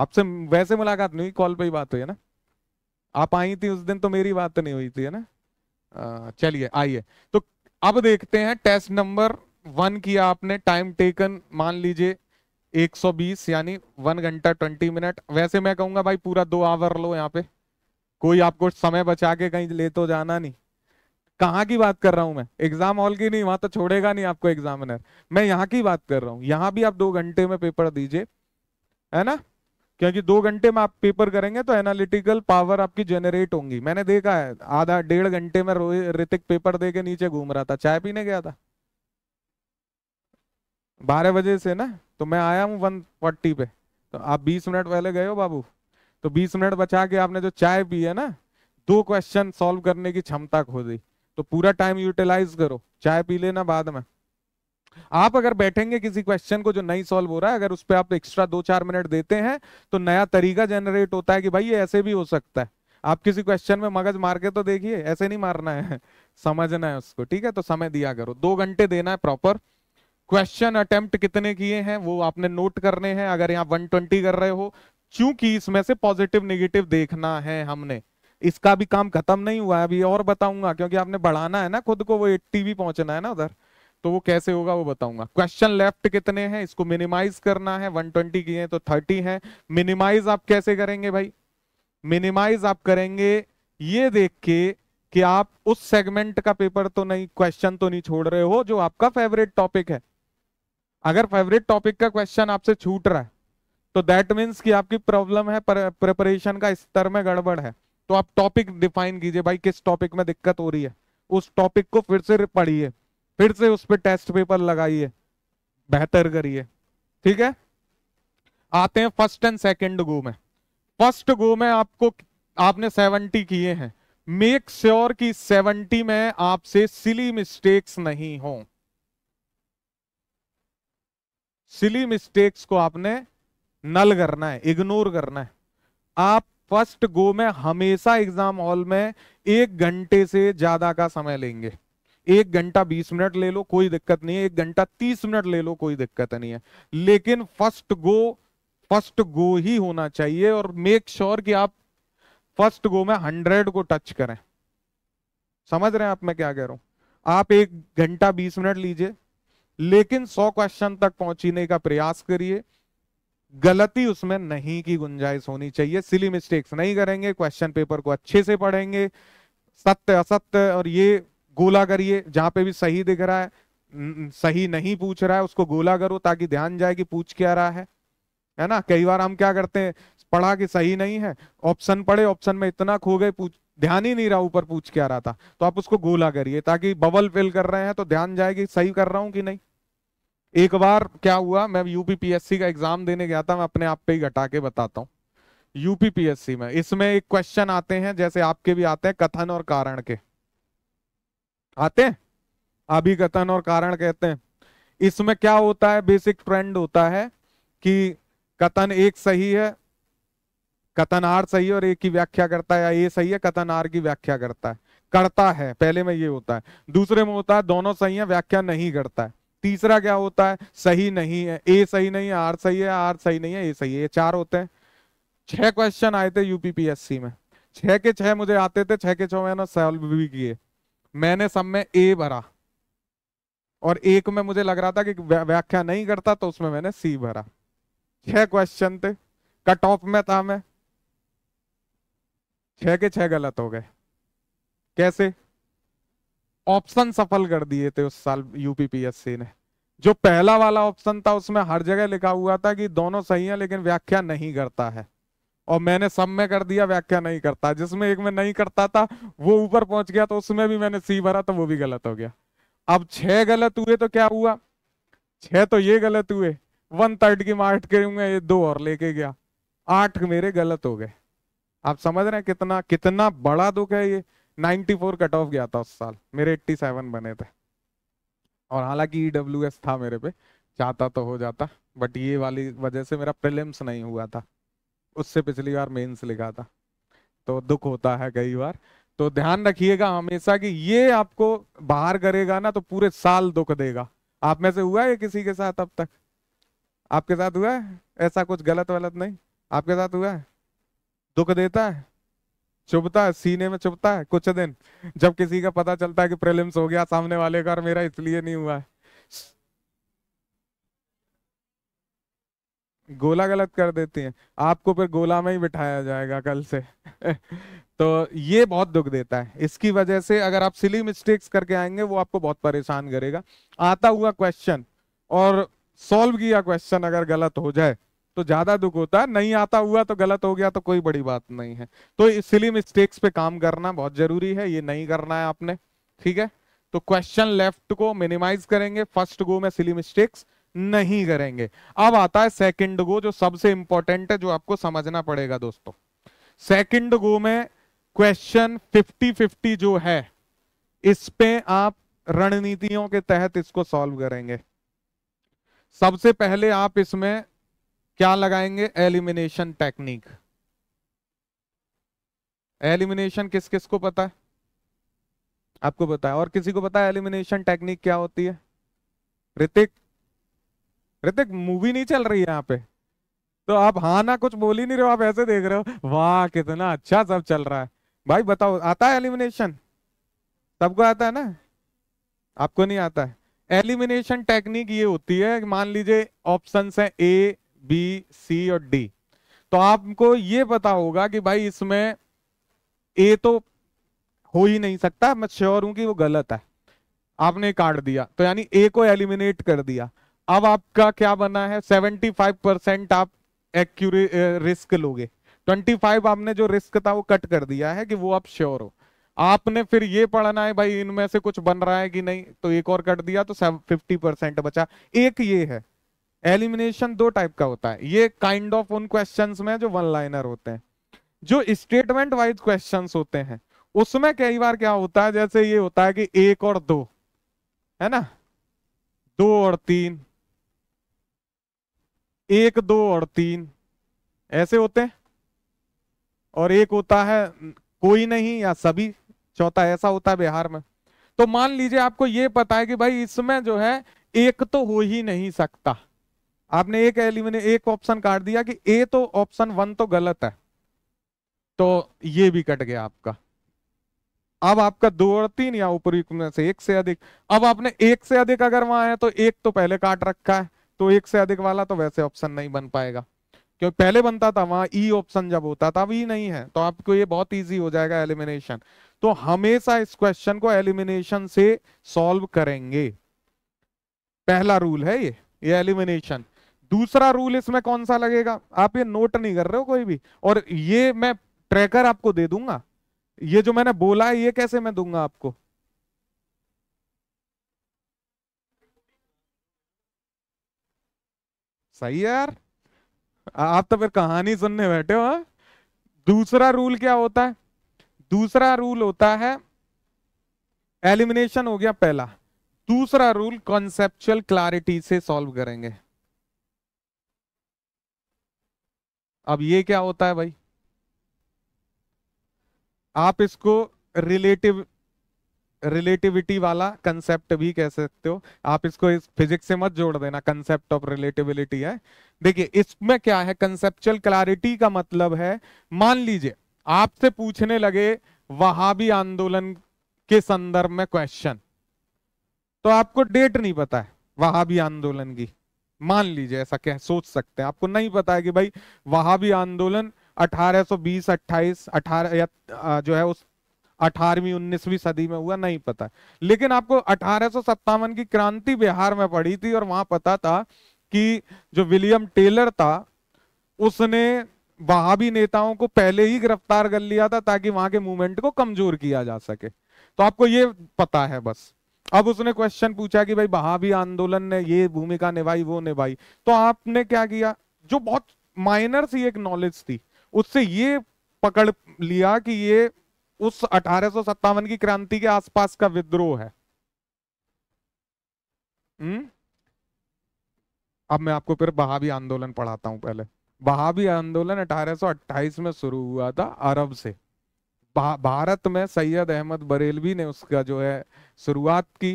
आपसे वैसे मुलाकात नहीं हुई कॉल पे ही बात हुई है ना आप आई थी उस दिन तो मेरी बात तो नहीं हुई थी है ना चलिए आइए तो अब देखते हैं टेस्ट नंबर वन किया आपने टाइम टेकन मान लीजिए 120 यानी वन घंटा 20 मिनट वैसे मैं कहूंगा भाई पूरा दो आवर लो यहाँ पे कोई आपको समय बचा के कहीं ले तो जाना नहीं कहाँ की बात कर रहा हूँ मैं एग्जाम हॉल की नहीं वहां तो छोड़ेगा नहीं आपको एग्जामिनर मैं यहाँ की बात कर रहा हूँ यहाँ भी आप दो घंटे में पेपर दीजिए है ना क्योंकि दो घंटे में आप पेपर करेंगे तो एनालिटिकल पावर आपकी जनरेट होंगी मैंने देखा है आधा डेढ़ घंटे में ऋतिक पेपर दे के नीचे घूम रहा था चाय पीने गया था बारह बजे से ना तो मैं आया हूँ वन फोर्टी पे तो आप बीस मिनट पहले गए हो बाबू तो बीस मिनट बचा के आपने जो चाय पी है ना दो क्वेश्चन सॉल्व करने की क्षमता खो दी तो पूरा टाइम यूटिलाइज करो चाय पी लेना बाद में आप अगर बैठेंगे किसी क्वेश्चन को जो नहीं सॉल्व हो रहा है अगर उस पर आप एक्स्ट्रा दो चार मिनट देते हैं तो नया तरीका जनरेट होता है कि भाई ये ऐसे भी हो सकता है आप किसी क्वेश्चन में मगज मार के तो देखिए ऐसे नहीं मारना है समझना है उसको ठीक है तो समय दिया करो दो घंटे देना है प्रॉपर क्वेश्चन अटेम्प्ट कितने किए हैं वो आपने नोट करने हैं अगर यहाँ 120 कर रहे हो क्योंकि इसमें से पॉजिटिव निगेटिव देखना है हमने इसका भी काम खत्म नहीं हुआ है अभी और बताऊंगा क्योंकि आपने बढ़ाना है ना खुद को वो एट्टी भी पहुंचना है ना उधर तो वो कैसे होगा वो बताऊंगा क्वेश्चन लेफ्ट कितने हैं इसको मिनिमाइज करना है 120 की है तो 30 है मिनिमाइज आप कैसे करेंगे भाई मिनिमाइज आप करेंगे ये देख के कि आप उस सेगमेंट का पेपर तो नहीं क्वेश्चन तो नहीं छोड़ रहे हो जो आपका फेवरेट टॉपिक है अगर फेवरेट टॉपिक का क्वेश्चन आपसे छूट रहा है तो दैट मीन्स कि आपकी प्रॉब्लम है प्रिपरेशन का स्तर में गड़बड़ है तो आप टॉपिक डिफाइन कीजिए भाई किस टॉपिक में दिक्कत हो रही है उस टॉपिक को फिर से पढ़िए फिर से उस पर टेस्ट पेपर लगाइए बेहतर करिए ठीक है आते हैं फर्स्ट एंड सेकंड गो में फर्स्ट गो में आपको आपने सेवेंटी किए हैं मेक श्योर की सेवनटी सेवेंटी में आपसे सिली मिस्टेक्स नहीं हो सिली मिस्टेक्स को आपने नल करना है इग्नोर करना है आप फर्स्ट गो में हमेशा एग्जाम हॉल में एक घंटे से ज्यादा का समय लेंगे एक घंटा बीस मिनट ले लो कोई दिक्कत नहीं है एक घंटा तीस मिनट ले लो कोई दिक्कत नहीं है लेकिन फर्स्ट गो फर्स्ट गो ही होना चाहिए और मेक श्योर sure कि आप फर्स्ट गो में हंड्रेड को टच करें समझ रहे हैं आप मैं क्या कह रहा हूं आप एक घंटा बीस मिनट लीजिए लेकिन सौ क्वेश्चन तक पहुंचने का प्रयास करिए गलती उसमें नहीं की गुंजाइश होनी चाहिए सिली मिस्टेक्स नहीं करेंगे क्वेश्चन पेपर को अच्छे से पढ़ेंगे सत्य असत्य और ये गोला करिए जहां पे भी सही दिख रहा है सही नहीं पूछ रहा है उसको गोला करो ताकि ध्यान जाए कि पूछ क्या रहा है है ना कई बार हम क्या करते हैं पढ़ा कि सही नहीं है ऑप्शन पढ़े ऑप्शन में इतना खो गए पूछ ध्यान ही नहीं रहा ऊपर पूछ क्या रहा था तो आप उसको गोला करिए ताकि बबल फिल कर रहे हैं तो ध्यान जाए कि सही कर रहा हूँ कि नहीं एक बार क्या हुआ मैं यूपीपीएससी का एग्जाम देने गया था मैं अपने आप पे ही घटा के बताता हूँ यूपीपीएससी में इसमें एक क्वेश्चन आते हैं जैसे आपके भी आते हैं कथन और कारण के आते हैं अभी कथन और कारण कहते हैं इसमें क्या होता है बेसिक ट्रेंड होता है कि कथन एक सही है कथन आर सही है और एक की व्याख्या करता है या ये सही है कथन आर की व्याख्या करता है करता है पहले में ये होता है दूसरे में होता है दोनों सही है व्याख्या नहीं करता है तीसरा क्या होता है सही नहीं है ए सही नहीं है आर सही है आर सही नहीं है ए सही है ये चार होते हैं छह क्वेश्चन आए थे यूपीपीएससी में छह के छह मुझे आते थे छह के छह मैंने सॉल्व भी किए मैंने सब में ए भरा और एक में मुझे लग रहा था कि व्याख्या नहीं करता तो उसमें मैंने सी भरा छह क्वेश्चन थे कट ऑफ में था मैं छह के छह गलत हो गए कैसे ऑप्शन सफल कर दिए थे उस साल यूपीपीएससी ने जो पहला वाला ऑप्शन था उसमें हर जगह लिखा हुआ था कि दोनों सही है लेकिन व्याख्या नहीं करता है और मैंने सब में कर दिया व्याख्या नहीं करता जिसमें एक में नहीं करता था वो ऊपर पहुंच गया तो उसमें भी मैंने सी भरा तो वो भी गलत हो गया अब छह गलत हुए तो क्या हुआ छह तो ये गलत हुए वन थर्ड की मार्ट के होंगे ये दो और लेके गया आठ मेरे गलत हो गए आप समझ रहे हैं कितना कितना बड़ा दुख है ये फोर कट ऑफ गया था उस साल मेरे एट्टी सेवन बने थे और हालांकि ई डब्ल्यू एस था मेरे पे चाहता तो हो जाता बट ये वाली वजह से मेरा प्रिलिम्स नहीं हुआ था उससे पिछली बार मेंस लिखा था तो दुख होता है कई बार तो ध्यान रखिएगा हमेशा कि ये आपको बाहर करेगा ना तो पूरे साल दुख देगा आप में से हुआ है किसी के साथ अब तक आपके साथ हुआ है ऐसा कुछ गलत वलत नहीं आपके साथ हुआ है दुख देता है चुभता है सीने में चुभता है कुछ दिन जब किसी का पता चलता है कि प्रीलिम्स हो गया सामने वाले का और मेरा इसलिए नहीं हुआ है गोला गलत कर देती हैं आपको फिर गोला में ही बिठाया जाएगा कल से तो ये बहुत दुख देता है इसकी वजह से अगर आप सिली मिस्टेक्स करके आएंगे वो आपको बहुत परेशान करेगा आता हुआ क्वेश्चन और सॉल्व किया क्वेश्चन अगर गलत हो जाए तो ज्यादा दुख होता है नहीं आता हुआ तो गलत हो गया तो कोई बड़ी बात नहीं है तो इसलिए मिस्टेक्स पे काम करना बहुत जरूरी है ये नहीं करना है आपने ठीक है तो क्वेश्चन लेफ्ट को मिनिमाइज करेंगे फर्स्ट गो में सिली मिस्टेक्स नहीं करेंगे अब आता है सेकंड गो जो सबसे इंपॉर्टेंट है जो आपको समझना पड़ेगा दोस्तों सेकंड गो में क्वेश्चन 50-50 जो है इस पे आप रणनीतियों के तहत इसको सॉल्व करेंगे सबसे पहले आप इसमें क्या लगाएंगे एलिमिनेशन टेक्निक एलिमिनेशन किस किस को पता है आपको पता है और किसी को पता है एलिमिनेशन टेक्निक क्या होती है ऋतिक ऋतिक मूवी नहीं चल रही है यहाँ पे तो आप हाँ ना कुछ बोल ही नहीं रहे हो आप ऐसे देख रहे हो वाह कितना अच्छा सब चल रहा है भाई बताओ आता है एलिमिनेशन सबको आता है ना आपको नहीं आता है एलिमिनेशन टेक्निक ये होती है मान लीजिए ऑप्शन है ए बी सी और डी तो आपको ये पता होगा कि भाई इसमें ए तो हो ही नहीं सकता मैं श्योर हूं कि वो गलत है आपने काट दिया तो यानी ए को एलिमिनेट कर दिया अब आपका क्या बना है 75 परसेंट आप एक रिस्क लोगे 25 आपने जो रिस्क था वो कट कर दिया है कि वो आप श्योर हो आपने फिर ये पढ़ना है भाई इनमें से कुछ बन रहा है कि नहीं तो एक और कट दिया तो फिफ्टी परसेंट बचा एक ये है एलिमिनेशन दो टाइप का होता है ये काइंड ऑफ उन क्वेश्चंस में जो वन लाइनर होते हैं जो स्टेटमेंट वाइज क्वेश्चंस होते हैं उसमें कई बार क्या होता है जैसे ये होता है कि एक और दो है ना दो और तीन एक दो और तीन ऐसे होते हैं और एक होता है कोई नहीं या सभी चौथा ऐसा होता है बिहार में तो मान लीजिए आपको ये पता है कि भाई इसमें जो है एक तो हो ही नहीं सकता आपने एक एलिमिने एक ऑप्शन काट दिया कि ए तो ऑप्शन वन तो गलत है तो ये भी कट गया आपका अब आपका दो और तीन या ऊपरी में से एक से अधिक अब आपने एक से अधिक अगर वहां है तो एक तो पहले काट रखा है तो एक से अधिक वाला तो वैसे ऑप्शन नहीं बन पाएगा क्योंकि पहले बनता था वहां ई ऑप्शन जब होता था अब ई नहीं है तो आपको ये बहुत ईजी हो जाएगा एलिमिनेशन तो हमेशा इस क्वेश्चन को एलिमिनेशन से सॉल्व करेंगे पहला रूल है ये ये एलिमिनेशन दूसरा रूल इसमें कौन सा लगेगा आप ये नोट नहीं कर रहे हो कोई भी और ये मैं ट्रैकर आपको दे दूंगा ये जो मैंने बोला है ये कैसे मैं दूंगा आपको सही है यार आप तो फिर कहानी सुनने बैठे हो हाँ? दूसरा रूल क्या होता है दूसरा रूल होता है एलिमिनेशन हो गया पहला दूसरा रूल कॉन्सेप्चुअल क्लैरिटी से सॉल्व करेंगे अब ये क्या होता है भाई आप इसको रिलेटिव रिलेटिविटी वाला कंसेप्ट भी कह सकते हो आप इसको इस फिजिक्स से मत जोड़ देना कंसेप्ट ऑफ रिलेटिविलिटी है देखिए इसमें क्या है कंसेप्चुअल क्लैरिटी का मतलब है मान लीजिए आपसे पूछने लगे वहाबी आंदोलन के संदर्भ में क्वेश्चन तो आपको डेट नहीं पता है वहाबी आंदोलन की मान लीजिए ऐसा कह सोच सकते हैं आपको नहीं पता है कि भाई वहां भी आंदोलन 1820 28 18 या जो है उस 18वीं 19वीं सदी में हुआ नहीं पता लेकिन आपको अठारह की क्रांति बिहार में पड़ी थी और वहां पता था कि जो विलियम टेलर था उसने वहां भी नेताओं को पहले ही गिरफ्तार कर लिया था ताकि वहां के मूवमेंट को कमजोर किया जा सके तो आपको ये पता है बस अब उसने क्वेश्चन पूछा कि भाई भी आंदोलन ने ये भूमिका निभाई वो निभाई तो आपने क्या किया जो बहुत माइनर सी एक नॉलेज थी उससे ये पकड़ लिया कि ये उस अठारह की क्रांति के आसपास का विद्रोह है हम्म अब मैं आपको फिर बहावी आंदोलन पढ़ाता हूं पहले बहावी आंदोलन 1828 में शुरू हुआ था अरब से भारत में सैयद अहमद बरेलवी ने उसका जो है शुरुआत की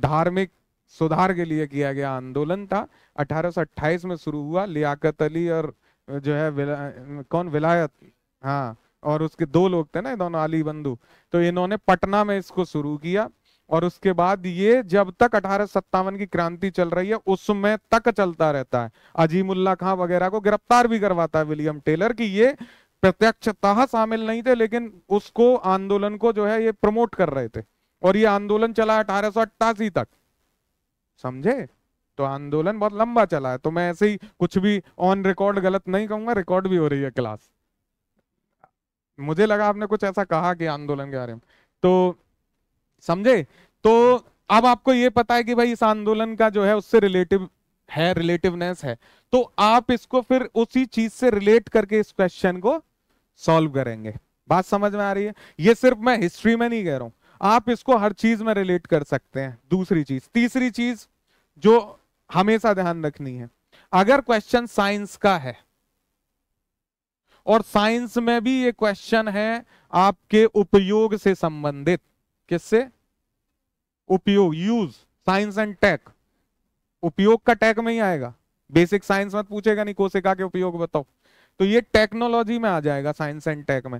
धार्मिक सुधार के लिए किया गया आंदोलन था 1828 में शुरू हुआ लियाकत अली और जो है विला, कौन विलायत हाँ और उसके दो लोग थे ना दोनों अली बंधु तो इन्होंने पटना में इसको शुरू किया और उसके बाद ये जब तक अठारह की क्रांति चल रही है उसमें तक चलता रहता है अजीमुल्ला खां वगैरह को गिरफ्तार भी करवाता है विलियम टेलर की ये प्रत्यक्षतः शामिल नहीं थे लेकिन उसको आंदोलन को जो है ये प्रमोट कर रहे थे और ये आंदोलन चला अठारह तक समझे तो आंदोलन बहुत लंबा चला है तो मैं ऐसे ही कुछ भी ऑन रिकॉर्ड गलत नहीं कहूंगा रिकॉर्ड भी हो रही है क्लास मुझे लगा आपने कुछ ऐसा कहा कि आंदोलन के बारे में तो समझे तो अब आपको ये पता है कि भाई इस आंदोलन का जो है उससे रिलेटिव है रिलेटिवनेस है तो आप इसको फिर उसी चीज से रिलेट करके इस क्वेश्चन को सॉल्व करेंगे बात समझ में आ रही है ये सिर्फ मैं हिस्ट्री में नहीं कह रहा हूं आप इसको हर चीज में रिलेट कर सकते हैं दूसरी चीज तीसरी चीज जो हमेशा ध्यान रखनी है अगर क्वेश्चन साइंस का है और साइंस में भी ये क्वेश्चन है आपके उपयोग से संबंधित किससे उपयोग यूज साइंस एंड टेक उपयोग का टेक में ही आएगा बेसिक साइंस मत पूछेगा नहीं कोशिका के उपयोग बताओ तो ये टेक्नोलॉजी में आ जाएगा साइंस एंड टेक में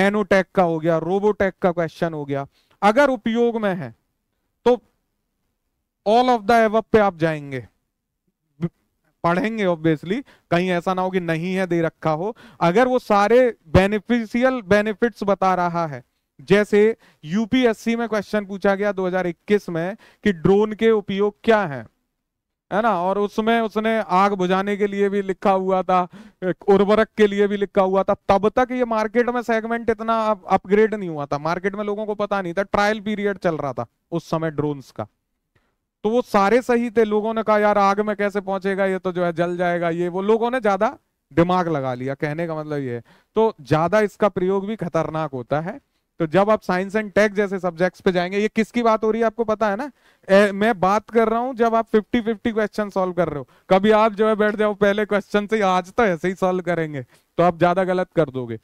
नैनो टेक का हो गया रोबोटेक का क्वेश्चन हो गया अगर उपयोग में है तो ऑल ऑफ द एवप पे आप जाएंगे पढ़ेंगे ऑब्वियसली कहीं ऐसा ना हो कि नहीं है दे रखा हो अगर वो सारे बेनिफिशियल बेनिफिट्स बता रहा है जैसे यूपीएससी में क्वेश्चन पूछा गया 2021 में कि ड्रोन के उपयोग क्या हैं है ना और उसमें उसने आग बुझाने के लिए भी लिखा हुआ था उर्वरक के लिए भी लिखा हुआ था तब तक ये मार्केट में सेगमेंट इतना अपग्रेड नहीं हुआ था मार्केट में लोगों को पता नहीं था ट्रायल पीरियड चल रहा था उस समय ड्रोन्स का तो वो सारे सही थे लोगों ने कहा यार आग में कैसे पहुंचेगा ये तो जो है जल जाएगा ये वो लोगों ने ज्यादा दिमाग लगा लिया कहने का मतलब ये तो ज्यादा इसका प्रयोग भी खतरनाक होता है तो जब आप साइंस एंड टेक जैसे सब्जेक्ट्स पे जाएंगे ये किसकी बात हो रही है आपको पता है ना ए, मैं बात कर रहा हूँ जब आप फिफ्टी फिफ्टी क्वेश्चन सॉल्व कर रहे हो कभी आप जो है बैठ जाओ पहले क्वेश्चन से आज तो ऐसे ही सॉल्व करेंगे तो आप ज्यादा गलत कर दोगे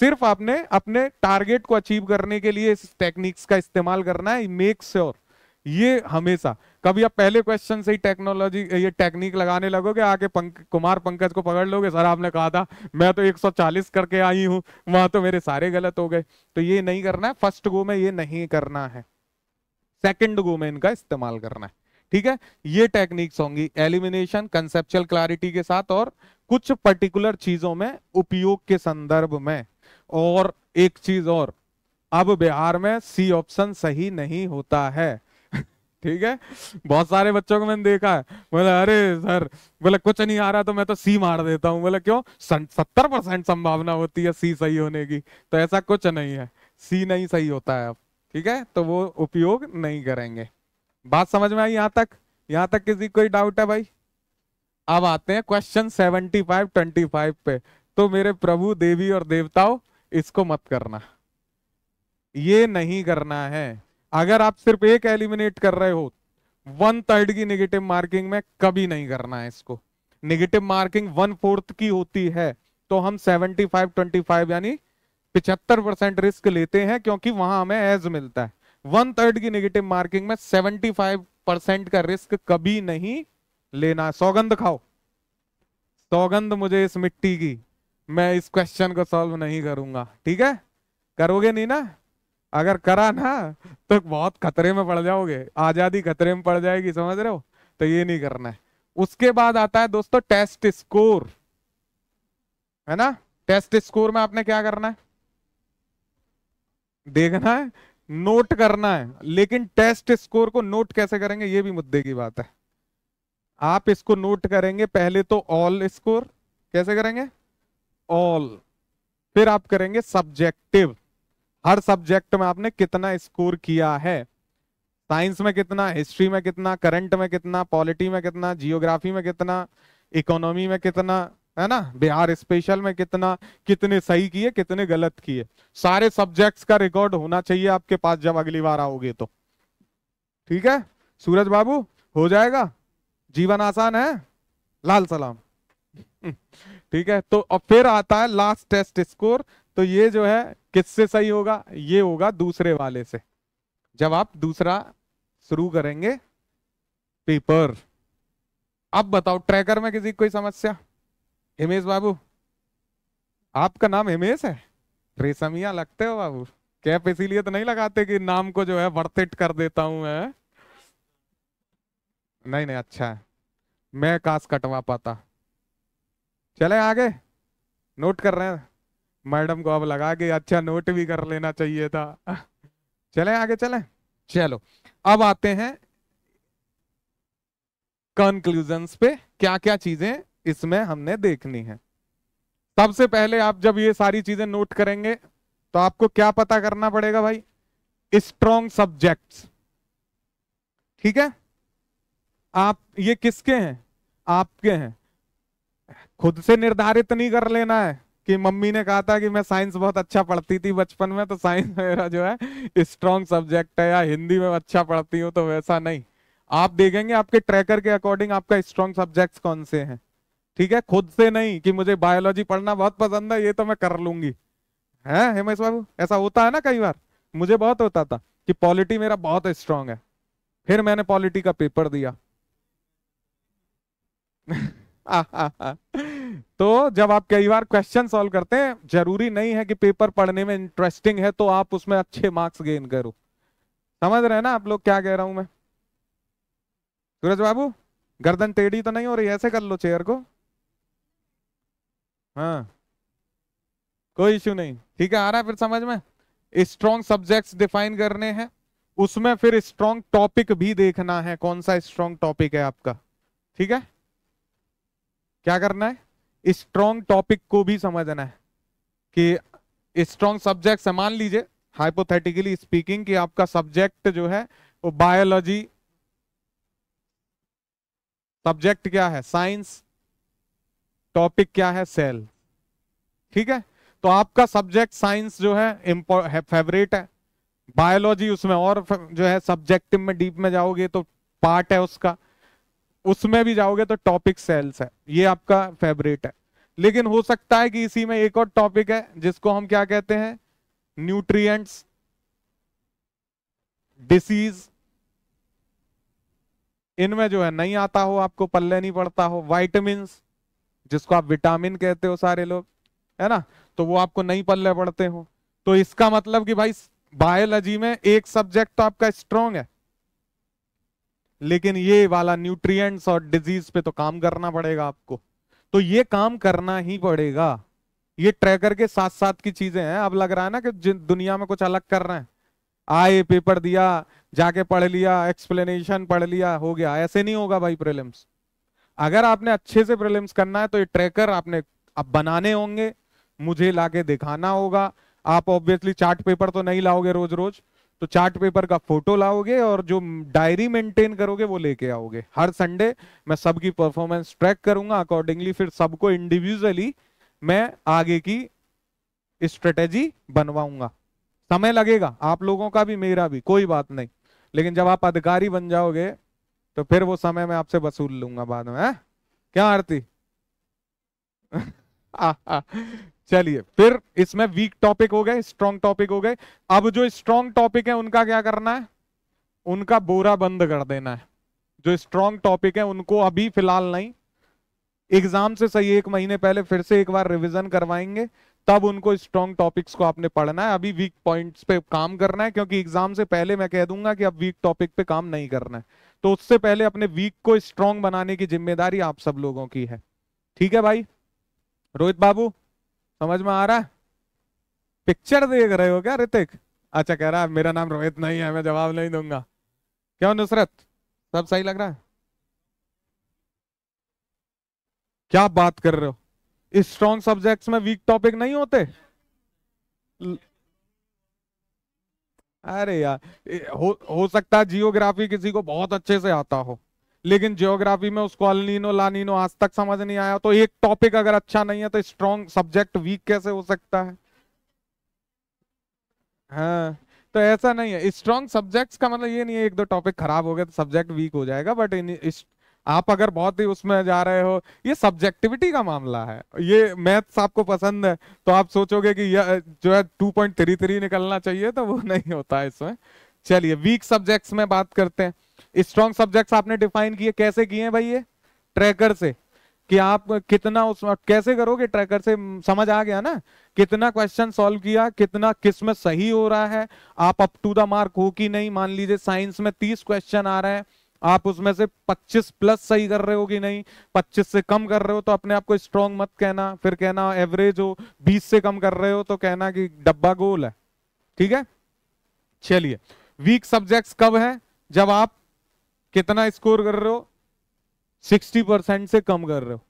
सिर्फ आपने अपने टारगेट को अचीव करने के लिए इस टेक्निक्स का इस्तेमाल करना है मेक श्योर sure ये हमेशा कभी आप पहले क्वेश्चन से ही टेक्नोलॉजी ये टेक्निक लगाने लगोगे आके पंक, कुमार पंकज को पकड़ लोगे सर आपने कहा था मैं तो 140 करके आई हूं वहां तो मेरे सारे गलत हो गए तो ये नहीं करना है फर्स्ट गो में ये नहीं करना है सेकंड गो में इनका इस्तेमाल करना है ठीक है ये टेक्निक्स होंगी एलिमिनेशन कंसेप्चुअल क्लैरिटी के साथ और कुछ पर्टिकुलर चीजों में उपयोग के संदर्भ में और एक चीज और अब बिहार में सी ऑप्शन सही नहीं होता है ठीक है बहुत सारे बच्चों को मैंने देखा है बोला अरे सर बोले कुछ नहीं आ रहा तो मैं तो सी मार देता हूँ बोले क्यों सत्तर परसेंट संभावना होती है सी सही होने की तो ऐसा कुछ नहीं है सी नहीं सही होता है अब ठीक है तो वो उपयोग नहीं करेंगे बात समझ में आई यहाँ तक यहाँ तक किसी कोई डाउट है भाई अब आते हैं question seventy five twenty five पे तो मेरे प्रभु देवी और देवताओं इसको मत करना ये नहीं करना है अगर आप सिर्फ एक एलिमिनेट कर रहे हो वन थर्ड की नेगेटिव मार्किंग में कभी नहीं करना है इसको नेगेटिव मार्किंग वन फोर्थ की होती है तो हम सेवेंटी फाइव ट्वेंटी फाइव यानी पिछहत्तर परसेंट रिस्क लेते हैं क्योंकि वहां हमें एज मिलता है वन थर्ड की नेगेटिव मार्किंग में सेवेंटी फाइव परसेंट का रिस्क कभी नहीं लेना सौगंध खाओ सौगंध मुझे इस मिट्टी की मैं इस क्वेश्चन को सॉल्व नहीं करूंगा ठीक है करोगे नहीं ना अगर करा ना तो बहुत खतरे में पड़ जाओगे आजादी खतरे में पड़ जाएगी समझ रहे हो तो ये नहीं करना है उसके बाद आता है दोस्तों टेस्ट स्कोर है ना टेस्ट स्कोर में आपने क्या करना है देखना है नोट करना है लेकिन टेस्ट स्कोर को नोट कैसे करेंगे ये भी मुद्दे की बात है आप इसको नोट करेंगे पहले तो ऑल स्कोर कैसे करेंगे ऑल फिर आप करेंगे सब्जेक्टिव हर सब्जेक्ट में आपने कितना स्कोर किया है साइंस में कितना हिस्ट्री में कितना करंट में कितना पॉलिटी में कितना जियोग्राफी में कितना इकोनॉमी में कितना है ना बिहार स्पेशल में कितना कितने सही किए कितने गलत किए सारे सब्जेक्ट्स का रिकॉर्ड होना चाहिए आपके पास जब अगली बार आओगे तो ठीक है सूरज बाबू हो जाएगा जीवन आसान है लाल सलाम ठीक है तो अब फिर आता है लास्ट टेस्ट स्कोर तो ये जो है किससे सही होगा ये होगा दूसरे वाले से जब आप दूसरा शुरू करेंगे पेपर अब बताओ ट्रैकर में किसी कोई समस्या हिमेश बाबू आपका नाम हिमेश है रेशमिया लगते हो बाबू कैप इसीलिए तो नहीं लगाते कि नाम को जो है वर्तिट कर देता हूं मैं नहीं नहीं अच्छा है मैं कास कटवा पाता चले आगे नोट कर रहे हैं मैडम को अब लगा के अच्छा नोट भी कर लेना चाहिए था चले आगे चले चलो अब आते हैं कंक्लूजन पे क्या क्या चीजें इसमें हमने देखनी है सबसे पहले आप जब ये सारी चीजें नोट करेंगे तो आपको क्या पता करना पड़ेगा भाई स्ट्रॉन्ग सब्जेक्ट्स ठीक है आप ये किसके हैं आपके हैं खुद से निर्धारित नहीं कर लेना है कि मम्मी ने कहा था कि मैं साइंस बहुत अच्छा पढ़ती थी बचपन में तो साइंस मेरा जो है स्ट्रॉन्ग सब्जेक्ट है या हिंदी में अच्छा पढ़ती हूँ तो वैसा नहीं आप देखेंगे आपके ट्रैकर के अकॉर्डिंग आपका स्ट्रॉन्ग सब्जेक्ट कौन से है ठीक है खुद से नहीं कि मुझे बायोलॉजी पढ़ना बहुत पसंद है ये तो मैं कर लूंगी है हेमेश बाबू ऐसा होता है ना कई बार मुझे बहुत होता था कि पॉलिटी मेरा बहुत स्ट्रांग है फिर मैंने पॉलिटी का पेपर दिया आ, आ, आ, तो जब आप कई बार क्वेश्चन सॉल्व करते हैं जरूरी नहीं है कि पेपर पढ़ने में इंटरेस्टिंग है तो आप उसमें अच्छे मार्क्स गेन करो समझ रहे हैं ना आप लोग क्या कह रहा हूं मैं सूरज बाबू गर्दन टेढ़ी तो नहीं हो रही ऐसे कर लो चेयर को हाँ कोई इश्यू नहीं ठीक है आ रहा है फिर समझ में स्ट्रॉन्ग सब्जेक्ट्स डिफाइन करने हैं उसमें फिर स्ट्रॉन्ग टॉपिक भी देखना है कौन सा स्ट्रॉन्ग टॉपिक है आपका ठीक है क्या करना है स्ट्रॉन्ग टॉपिक को भी समझना है कि स्ट्रॉन्ग सब्जेक्ट मान लीजिए हाइपोथेटिकली स्पीकिंग कि आपका सब्जेक्ट जो है वो बायोलॉजी सब्जेक्ट क्या है साइंस टॉपिक क्या है सेल ठीक है तो आपका सब्जेक्ट साइंस जो है फेवरेट है बायोलॉजी उसमें और जो है सब्जेक्टिव में डीप में जाओगे तो पार्ट है उसका उसमें भी जाओगे तो टॉपिक सेल्स है ये आपका फेवरेट है लेकिन हो सकता है कि इसी में एक और टॉपिक है जिसको हम क्या कहते हैं न्यूट्रिएंट्स डिसीज इनमें जो है नहीं आता हो आपको पल्ले नहीं पड़ता हो वाइटमिन जिसको आप विटामिन कहते हो सारे लोग है ना तो वो आपको नहीं पल्ले पड़ते हो तो इसका मतलब कि भाई बायोलॉजी में एक सब्जेक्ट तो आपका स्ट्रांग है लेकिन ये वाला न्यूट्रिएंट्स और डिजीज पे तो काम करना पड़ेगा आपको तो ये काम करना ही पड़ेगा ये ट्रैकर के साथ साथ की चीजें हैं अब लग रहा है ना कि दुनिया में कुछ अलग कर रहे हैं आए पेपर दिया जाके पढ़ लिया एक्सप्लेनेशन पढ़ लिया हो गया ऐसे नहीं होगा भाई प्रिलिम्स अगर आपने अच्छे से प्रिलिम्स करना है तो ये ट्रैकर आपने अब बनाने होंगे मुझे लाके दिखाना होगा आप ऑब्वियसली चार्ट पेपर तो नहीं लाओगे रोज रोज तो चार्ट पेपर का फोटो लाओगे और जो डायरी मेंटेन करोगे वो लेके आओगे हर संडे मैं सबकी परफॉर्मेंस ट्रैक करूंगा अकॉर्डिंगली फिर सबको इंडिविजुअली मैं आगे की स्ट्रेटेजी बनवाऊंगा समय लगेगा आप लोगों का भी मेरा भी कोई बात नहीं लेकिन जब आप अधिकारी बन जाओगे तो फिर वो समय मैं आपसे वसूल लूंगा बाद में है? क्या आरती चलिए फिर इसमें वीक टॉपिक हो गए स्ट्रॉन्ग टॉपिक हो गए अब जो स्ट्रॉन्ग टॉपिक है उनका क्या करना है उनका बोरा बंद कर देना है जो स्ट्रॉन्ग टॉपिक है उनको अभी फिलहाल नहीं एग्जाम से सही एक महीने पहले फिर से एक बार रिविजन करवाएंगे तब उनको स्ट्रॉन्ग टॉपिक्स को आपने पढ़ना है अभी वीक पॉइंट्स पे काम करना है क्योंकि एग्जाम से पहले मैं कह दूंगा कि अब वीक टॉपिक पे काम नहीं करना है तो उससे पहले अपने वीक को स्ट्रॉन्ग बनाने की जिम्मेदारी आप सब लोगों की है ठीक है भाई रोहित बाबू समझ में आ रहा है पिक्चर देख रहे हो क्या ऋतिक अच्छा कह रहा है मेरा नाम रोहित नहीं है मैं जवाब नहीं दूंगा क्यों नुसरत सब सही लग रहा है क्या बात कर रहे हो स्ट्रॉन्ग सब्जेक्ट्स में वीक टॉपिक नहीं होते अरे यार हो, हो सकता है जियोग्राफी किसी को बहुत अच्छे से आता हो लेकिन जियोग्राफी में उसको अलिनो लानिनो आज तक समझ नहीं आया तो एक टॉपिक अगर अच्छा नहीं है तो स्ट्रॉन्ग सब्जेक्ट वीक कैसे हो सकता है हाँ तो ऐसा नहीं है स्ट्रॉन्ग सब्जेक्ट्स का मतलब ये नहीं है एक दो टॉपिक खराब हो गया तो सब्जेक्ट वीक हो जाएगा बट इन आप अगर बहुत ही उसमें जा रहे हो ये सब्जेक्टिविटी का मामला है ये मैथ्स आपको पसंद है तो आप सोचोगे कि यह जो है टू पॉइंट थ्री थ्री निकलना चाहिए तो वो नहीं होता है इसमें चलिए वीक सब्जेक्ट्स में बात करते हैं स्ट्रॉन्ग सब्जेक्ट्स आपने डिफाइन किए कैसे किए हैं भाई ये ट्रैकर से कि आप कितना उस कैसे करोगे ट्रैकर से समझ आ गया ना कितना क्वेश्चन सॉल्व किया कितना किस में सही हो रहा है आप अप टू द मार्क हो कि नहीं मान लीजिए साइंस में तीस क्वेश्चन आ रहे हैं आप उसमें से 25 प्लस सही कर रहे हो कि नहीं 25 से कम कर रहे हो तो अपने आप को स्ट्रॉन्ग मत कहना फिर कहना एवरेज हो 20 से कम कर रहे हो तो कहना कि डब्बा गोल है ठीक है चलिए वीक सब्जेक्ट्स कब है जब आप कितना स्कोर कर रहे हो 60 परसेंट से कम कर रहे हो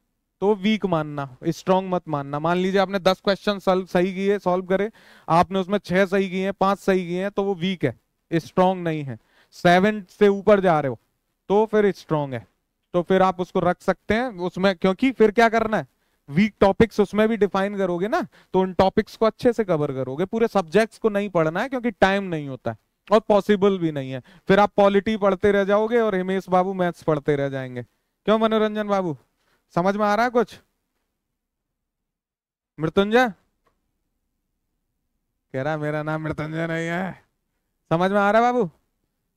तो वीक मानना स्ट्रॉन्ग मत मानना मान लीजिए आपने 10 क्वेश्चन सही किए सॉल्व करे आपने उसमें छह सही किए हैं पांच सही किए हैं तो वो वीक है स्ट्रॉन्ग नहीं है सेवन से ऊपर जा रहे हो तो फिर स्ट्रॉन्ग है तो फिर आप उसको रख सकते हैं उसमें क्योंकि फिर क्या करना है वीक टॉपिक्स उसमें भी डिफाइन करोगे ना तो उन टॉपिक्स को अच्छे से कवर करोगे पूरे सब्जेक्ट्स को नहीं पढ़ना है क्योंकि टाइम नहीं होता है और पॉसिबल भी नहीं है फिर आप पॉलिटी पढ़ते रह जाओगे और हिमेश बाबू मैथ्स पढ़ते रह जाएंगे क्यों मनोरंजन बाबू समझ में आ रहा है कुछ मृत्युंजय कह रहा मेरा नाम मृत्युंजय नहीं है समझ में आ रहा है बाबू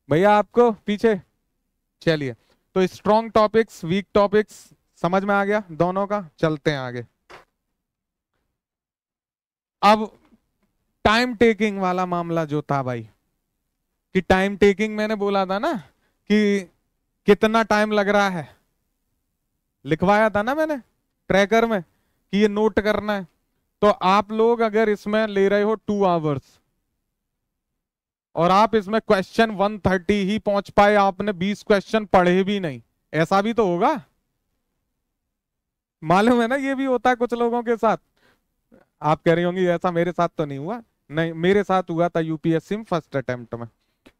भैया आपको पीछे चलिए तो स्ट्रॉन्ग टॉपिक्स वीक टॉपिक्स समझ में आ गया दोनों का चलते हैं आगे अब टाइम टेकिंग वाला मामला जो था भाई कि टाइम टेकिंग मैंने बोला था ना कि कितना टाइम लग रहा है लिखवाया था ना मैंने ट्रैकर में कि ये नोट करना है तो आप लोग अगर इसमें ले रहे हो टू आवर्स और आप इसमें क्वेश्चन 130 ही पहुंच पाए आपने 20 क्वेश्चन पढ़े भी नहीं ऐसा भी तो होगा मालूम है ना ये भी होता है कुछ लोगों के साथ आप कह रही होंगी ऐसा मेरे साथ तो नहीं हुआ नहीं मेरे साथ हुआ था यूपीएससी में फर्स्ट अटेम्प्ट में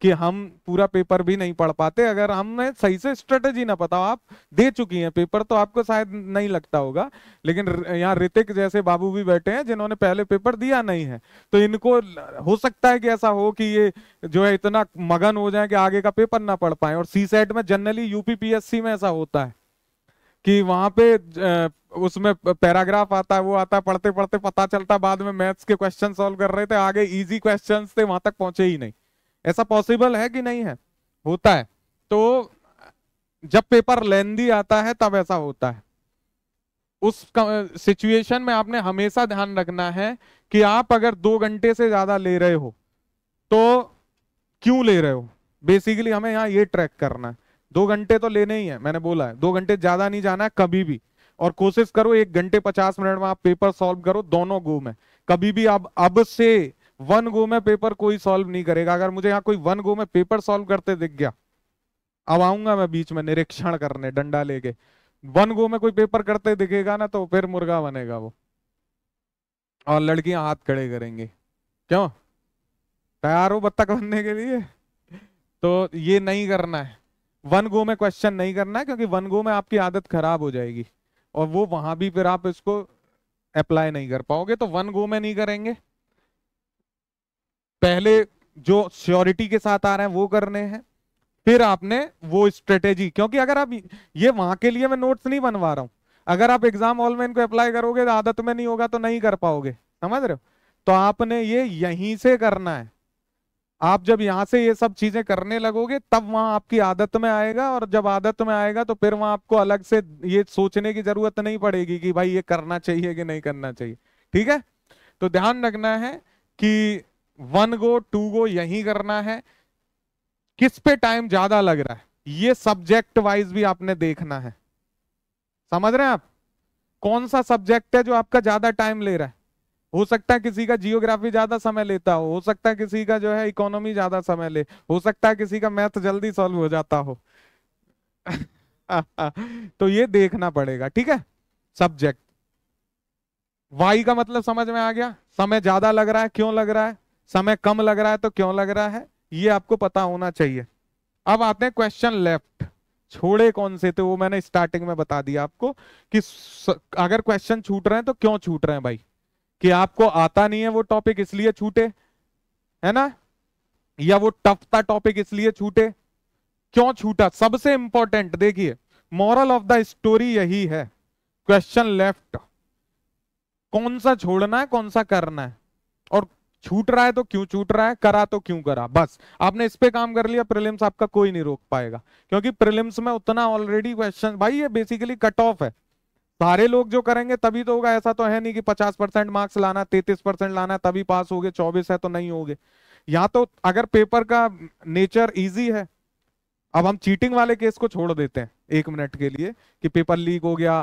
कि हम पूरा पेपर भी नहीं पढ़ पाते अगर हमें सही से स्ट्रेटेजी ना पता हो आप दे चुकी हैं पेपर तो आपको शायद नहीं लगता होगा लेकिन यहाँ ऋतिक जैसे बाबू भी बैठे हैं जिन्होंने पहले पेपर दिया नहीं है तो इनको हो सकता है कि ऐसा हो कि ये जो है इतना मगन हो जाए कि आगे का पेपर ना पढ़ पाए और सी सेट e में जनरली यूपीपीएससी में ऐसा होता है कि वहां पे उसमें पैराग्राफ आता है वो आता है पढ़ते पढ़ते पता चलता बाद में मैथ्स के क्वेश्चन सॉल्व कर रहे थे आगे इजी क्वेश्चंस थे वहां तक पहुंचे ही नहीं ऐसा पॉसिबल है कि नहीं है होता है तो जब पेपर लेंदी आता है तब ऐसा होता है उस सिचुएशन में आपने हमेशा ध्यान रखना है कि आप अगर दो घंटे से ज्यादा ले रहे हो तो क्यों ले रहे हो बेसिकली हमें यहाँ ये ट्रैक करना है दो घंटे तो लेने ही है मैंने बोला है दो घंटे ज्यादा नहीं जाना है कभी भी और कोशिश करो एक घंटे पचास मिनट में आप पेपर सॉल्व करो दोनों गो में कभी भी आप अब से वन गो में पेपर कोई सॉल्व नहीं करेगा अगर मुझे यहाँ कोई वन गो में पेपर सॉल्व करते दिख गया अब आऊंगा मैं बीच में निरीक्षण करने डंडा लेके वन गो में कोई पेपर करते दिखेगा ना तो फिर मुर्गा बनेगा वो और लड़कियां हाथ खड़े करेंगे क्यों तैयार हो बत्तख बनने के लिए तो ये नहीं करना है वन गो में क्वेश्चन नहीं करना है क्योंकि वन गो में आपकी आदत खराब हो जाएगी और वो वहां भी फिर आप इसको अप्लाई नहीं कर पाओगे तो वन गो में नहीं करेंगे पहले जो श्योरिटी के साथ आ रहे हैं वो करने हैं फिर आपने वो स्ट्रेटेजी क्योंकि अगर आप ये वहां के लिए मैं नोट्स नहीं बनवा रहा हूं अगर आप एग्जाम हॉल में इनको अप्लाई करोगे तो आदत में नहीं होगा तो नहीं कर पाओगे समझ रहे हो तो आपने ये यहीं से करना है आप जब यहां से ये सब चीजें करने लगोगे तब वहां आपकी आदत में आएगा और जब आदत में आएगा तो फिर वहां आपको अलग से ये सोचने की जरूरत नहीं पड़ेगी कि भाई ये करना चाहिए कि नहीं करना चाहिए ठीक है तो ध्यान रखना है कि वन गो टू गो यही करना है किस पे टाइम ज्यादा लग रहा है ये सब्जेक्ट वाइज भी आपने देखना है समझ रहे हैं आप कौन सा सब्जेक्ट है जो आपका ज्यादा टाइम ले रहा है हो सकता है किसी का जियोग्राफी ज्यादा समय लेता हो हो सकता है किसी का जो है इकोनॉमी ज्यादा समय ले हो सकता है किसी का मैथ जल्दी सॉल्व हो जाता हो तो ये देखना पड़ेगा ठीक है सब्जेक्ट वाई का मतलब समझ में आ गया समय ज्यादा लग रहा है क्यों लग रहा है समय कम लग रहा है तो क्यों लग रहा है ये आपको पता होना चाहिए अब आते हैं क्वेश्चन लेफ्ट छोड़े कौन से थे वो मैंने स्टार्टिंग में बता दिया आपको कि अगर क्वेश्चन छूट रहे हैं तो क्यों छूट रहे हैं भाई कि आपको आता नहीं है वो टॉपिक इसलिए छूटे है ना या वो टफ था टॉपिक इसलिए छूटे क्यों छूटा सबसे इंपॉर्टेंट देखिए मॉरल ऑफ द स्टोरी यही है क्वेश्चन लेफ्ट कौन सा छोड़ना है कौन सा करना है और छूट रहा है तो क्यों छूट रहा है करा तो क्यों करा बस आपने इस पे काम कर लिया प्रिलिम्स आपका कोई नहीं रोक पाएगा क्योंकि प्रिलिम्स में उतना ऑलरेडी क्वेश्चन भाई ये बेसिकली कट ऑफ है सारे लोग जो करेंगे तभी तो होगा ऐसा तो है नहीं कि 50 परसेंट मार्क्स लाना 33 परसेंट लाना तभी पास गए चौबीस है तो नहीं गए या तो अगर पेपर का नेचर इजी है अब हम चीटिंग वाले केस को छोड़ देते हैं एक मिनट के लिए कि पेपर लीक हो गया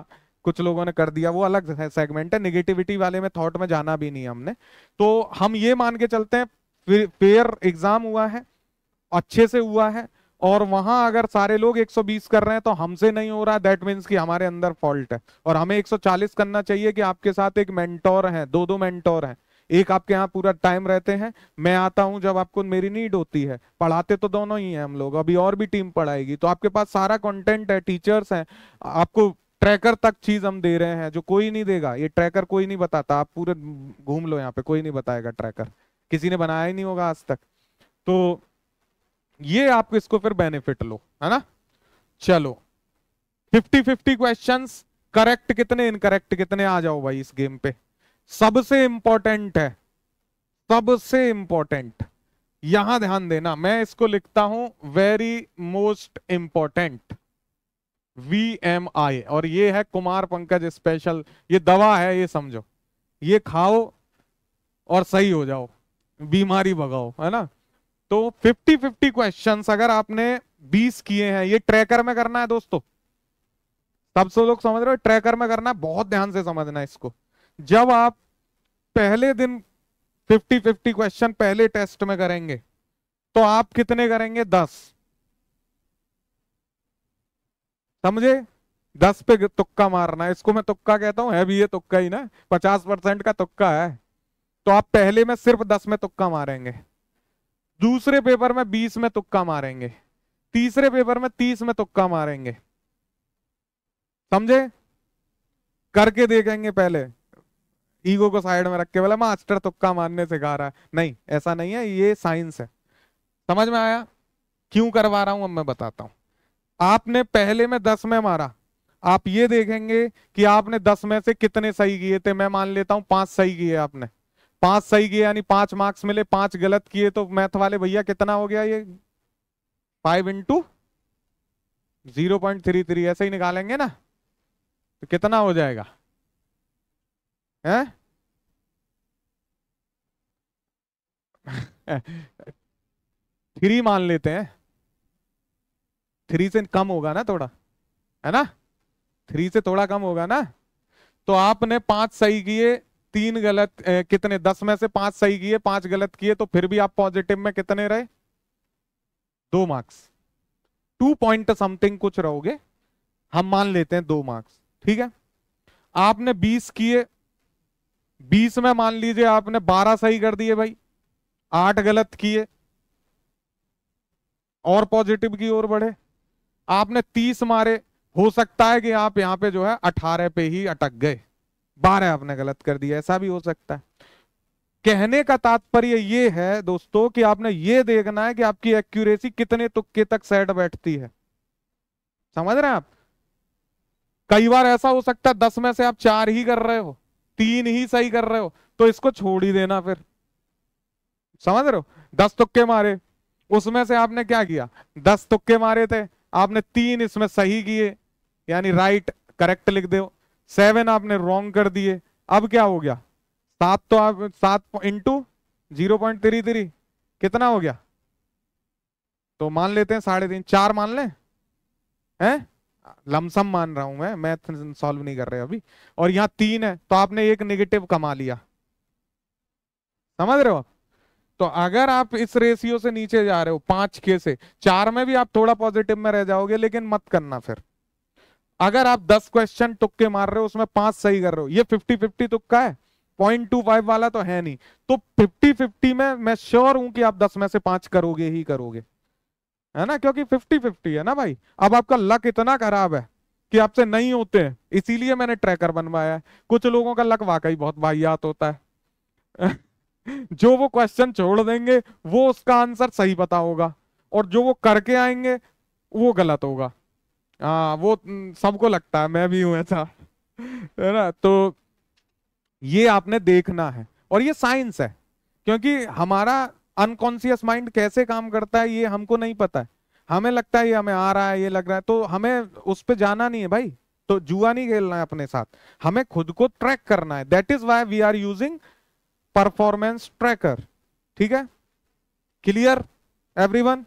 कुछ लोगों ने कर दिया वो अलग सेगमेंट है निगेटिविटी वाले में थॉट में जाना भी नहीं हमने तो हम ये मान के चलते हैं फेयर एग्जाम हुआ है अच्छे से हुआ है और वहां अगर सारे लोग 120 कर रहे हैं तो हमसे नहीं हो रहा दैट मीन्स कि हमारे अंदर फॉल्ट है और हमें 140 करना चाहिए कि आपके साथ एक मेंटोर है दो दो मेंटोर है एक आपके यहाँ पूरा टाइम रहते हैं मैं आता हूँ जब आपको मेरी नीड होती है पढ़ाते तो दोनों ही हैं हम लोग अभी और भी टीम पढ़ाएगी तो आपके पास सारा कंटेंट है टीचर्स हैं आपको ट्रैकर तक चीज हम दे रहे हैं जो कोई नहीं देगा ये ट्रैकर कोई नहीं बताता आप पूरे घूम लो यहाँ पे कोई नहीं बताएगा ट्रैकर किसी ने बनाया ही नहीं होगा आज तक तो ये आप इसको फिर बेनिफिट लो है ना चलो फिफ्टी फिफ्टी क्वेश्चन करेक्ट कितने इनकरेक्ट कितने आ जाओ भाई इस गेम पे सबसे इंपॉर्टेंट है सबसे इंपॉर्टेंट यहां ध्यान देना मैं इसको लिखता हूं very most important V M I और ये है कुमार पंकज स्पेशल ये दवा है ये समझो ये खाओ और सही हो जाओ बीमारी भगाओ है ना तो 50 50 क्वेश्चंस अगर आपने 20 किए हैं ये ट्रैकर में करना है दोस्तों सब से लोग समझ रहे हो ट्रैकर में करना है बहुत ध्यान से समझना है इसको जब आप पहले दिन 50 50 क्वेश्चन पहले टेस्ट में करेंगे तो आप कितने करेंगे समझे दस पे तुक्का मारना है इसको मैं तुक्का कहता हूं है भी ये तुक्का ही ना पचास परसेंट का तुक्का है तो आप पहले में सिर्फ दस में तुक्का मारेंगे दूसरे पेपर में बीस में तुक्का मारेंगे तीसरे पेपर में तीस में तुक्का मारेंगे समझे करके देखेंगे पहले ईगो को साइड में रख के बोला मास्टर तुक्का मारने सिखा रहा है नहीं ऐसा नहीं है ये साइंस है समझ में आया क्यों करवा रहा हूं अब मैं बताता हूं आपने पहले में दस में मारा आप ये देखेंगे कि आपने दस में से कितने सही किए थे मैं मान लेता हूं पांच सही किए आपने पांच सही किए यानी पांच मार्क्स मिले पांच गलत किए तो मैथ वाले भैया कितना हो गया ये five into zero point three three ऐसे ही निकालेंगे ना तो कितना हो जाएगा है थ्री मान लेते हैं थ्री से कम होगा ना थोड़ा है ना थ्री से थोड़ा कम होगा ना तो आपने पांच सही किए तीन गलत ए, कितने दस में से पांच सही किए पांच गलत किए तो फिर भी आप पॉजिटिव में कितने रहे दो मार्क्स टू पॉइंट समथिंग कुछ रहोगे हम मान लेते हैं दो मार्क्स ठीक है आपने बीस किए बीस में मान लीजिए आपने बारह सही कर दिए भाई आठ गलत किए और पॉजिटिव की ओर बढ़े आपने तीस मारे हो सकता है कि आप यहाँ पे जो है अठारह पे ही अटक गए बारह आपने गलत कर दिया ऐसा भी हो सकता है कहने का तात्पर्य ये है दोस्तों कि आपने ये देखना है कि आपकी एक्यूरेसी कितने तुक्के तक सेट बैठती है समझ रहे हैं आप कई बार ऐसा हो सकता है दस में से आप चार ही कर रहे हो तीन ही सही कर रहे हो तो इसको छोड़ ही देना फिर समझ रहे हो दस तुक्के मारे उसमें से आपने क्या किया दस तुक्के मारे थे आपने तीन इसमें सही किए यानी राइट करेक्ट लिख दो सेवन आपने रॉन्ग कर दिए अब क्या हो गया सात तो आप सात into zero point three three कितना हो गया तो मान लेते हैं साढ़े तीन चार मान लें हैं लमसम मान रहा हूं मैं मैथ सॉल्व नहीं कर रहे अभी और यहां तीन है तो आपने एक नेगेटिव कमा लिया समझ रहे हो आप तो अगर आप इस रेशियो से नीचे जा रहे हो पांच के से चार में भी आप थोड़ा पॉजिटिव में रह जाओगे लेकिन मत करना फिर अगर आप दस क्वेश्चन तुक्के मार रहे हो उसमें पांच सही कर रहे हो ये फिफ्टी फिफ्टी तुक्का है पॉइंट टू फाइव वाला तो है नहीं तो फिफ्टी फिफ्टी में मैं श्योर हूं कि आप दस में से पांच करोगे ही करोगे है ना क्योंकि फिफ्टी फिफ्टी है ना भाई अब आपका लक इतना खराब है कि आपसे नहीं होते हैं इसीलिए मैंने ट्रैकर बनवाया है कुछ लोगों का लक वाकई बहुत वाहियात होता है जो वो क्वेश्चन छोड़ देंगे वो उसका आंसर सही पता होगा और जो वो करके आएंगे वो गलत होगा हाँ वो सबको लगता है मैं भी हूं ऐसा है ना तो ये आपने देखना है और ये साइंस है क्योंकि हमारा अनकॉन्सियस माइंड कैसे काम करता है ये हमको नहीं पता है हमें लगता है ये हमें आ रहा है ये लग रहा है तो हमें उस पर जाना नहीं है भाई तो जुआ नहीं खेलना है अपने साथ हमें खुद को ट्रैक करना है that is why we are using performance tracker ठीक है क्लियर एवरीवन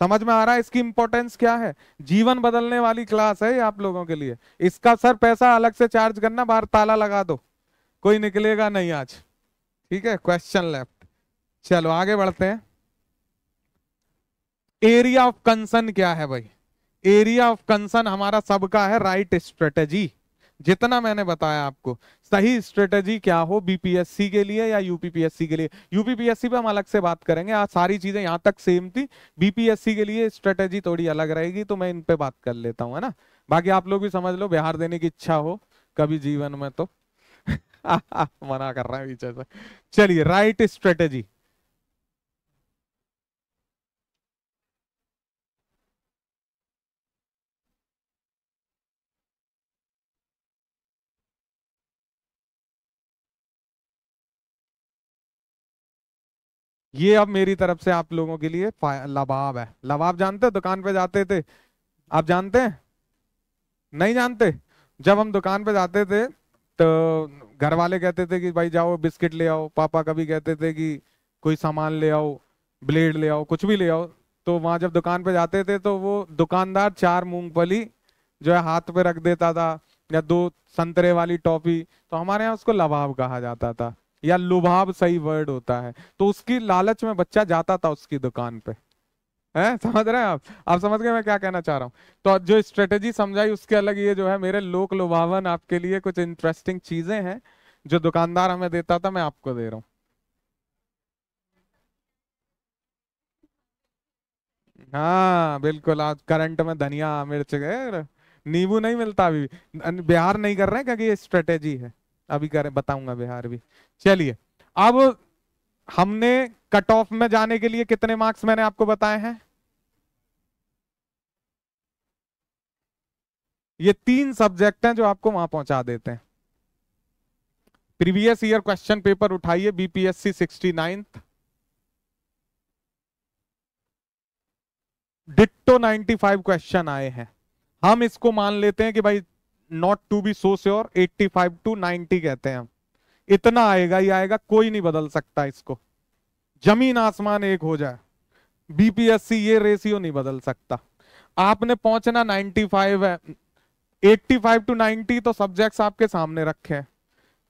समझ में आ रहा है इसकी इंपॉर्टेंस क्या है जीवन बदलने वाली क्लास है आप लोगों के लिए इसका सर पैसा अलग से चार्ज करना बाहर ताला लगा दो कोई निकलेगा नहीं आज ठीक है क्वेश्चन लेफ्ट चलो आगे बढ़ते हैं एरिया ऑफ कंसर्न क्या है भाई एरिया ऑफ कंसर्न हमारा सबका है राइट स्ट्रेटेजी जितना मैंने बताया आपको सही स्ट्रेटेजी क्या हो बीपीएससी के लिए या यूपीपीएससी के लिए यूपीपीएससी पे हम अलग से बात करेंगे आज सारी चीजें यहाँ तक सेम थी बीपीएससी के लिए स्ट्रेटेजी थोड़ी अलग रहेगी तो मैं इन पे बात कर लेता हूँ है ना बाकी आप लोग भी समझ लो बिहार देने की इच्छा हो कभी जीवन में तो मना कर रहा है पीछे से चलिए राइट स्ट्रेटेजी ये अब मेरी तरफ से आप लोगों के लिए लबाब है लबाब जानते हो दुकान पे जाते थे आप जानते हैं नहीं जानते जब हम दुकान पे जाते थे तो घर वाले कहते थे कि भाई जाओ बिस्किट ले आओ पापा कभी कहते थे कि कोई सामान ले आओ ब्लेड ले आओ कुछ भी ले आओ तो वहां जब दुकान पे जाते थे तो वो दुकानदार चार मूंगफली जो है हाथ पे रख देता था या दो संतरे वाली टॉफी तो हमारे यहाँ उसको लबाब कहा जाता था या लुभाव सही वर्ड होता है तो उसकी लालच में बच्चा जाता था उसकी दुकान पे है समझ रहे हैं आप आप समझ गए मैं क्या कहना चाह रहा हूँ तो जो स्ट्रेटेजी समझाई उसके अलग ये जो है मेरे लोक लुभावन आपके लिए कुछ इंटरेस्टिंग चीजें हैं जो दुकानदार हमें देता था मैं आपको दे रहा हूँ हाँ बिल्कुल आज करंट में धनिया मिर्च नींबू नहीं मिलता अभी बिहार नहीं कर रहे हैं क्योंकि ये स्ट्रेटेजी है अभी कर बताऊंगा बिहार भी चलिए अब हमने कट ऑफ में जाने के लिए कितने मार्क्स मैंने आपको बताए हैं ये तीन सब्जेक्ट हैं जो आपको वहां पहुंचा देते हैं प्रीवियस ईयर क्वेश्चन पेपर उठाइए BPSC sixty ninth ditto five question आए हैं हम इसको मान लेते हैं कि भाई not to be so sure 85 to 90 कहते हैं हम इतना आएगा ही आएगा कोई नहीं बदल सकता इसको जमीन आसमान एक हो जाए बीपीएससी ये रेशियो नहीं बदल सकता आपने पहुंचना 95 है 85 टू 90 तो सब्जेक्ट्स आपके सामने रखे हैं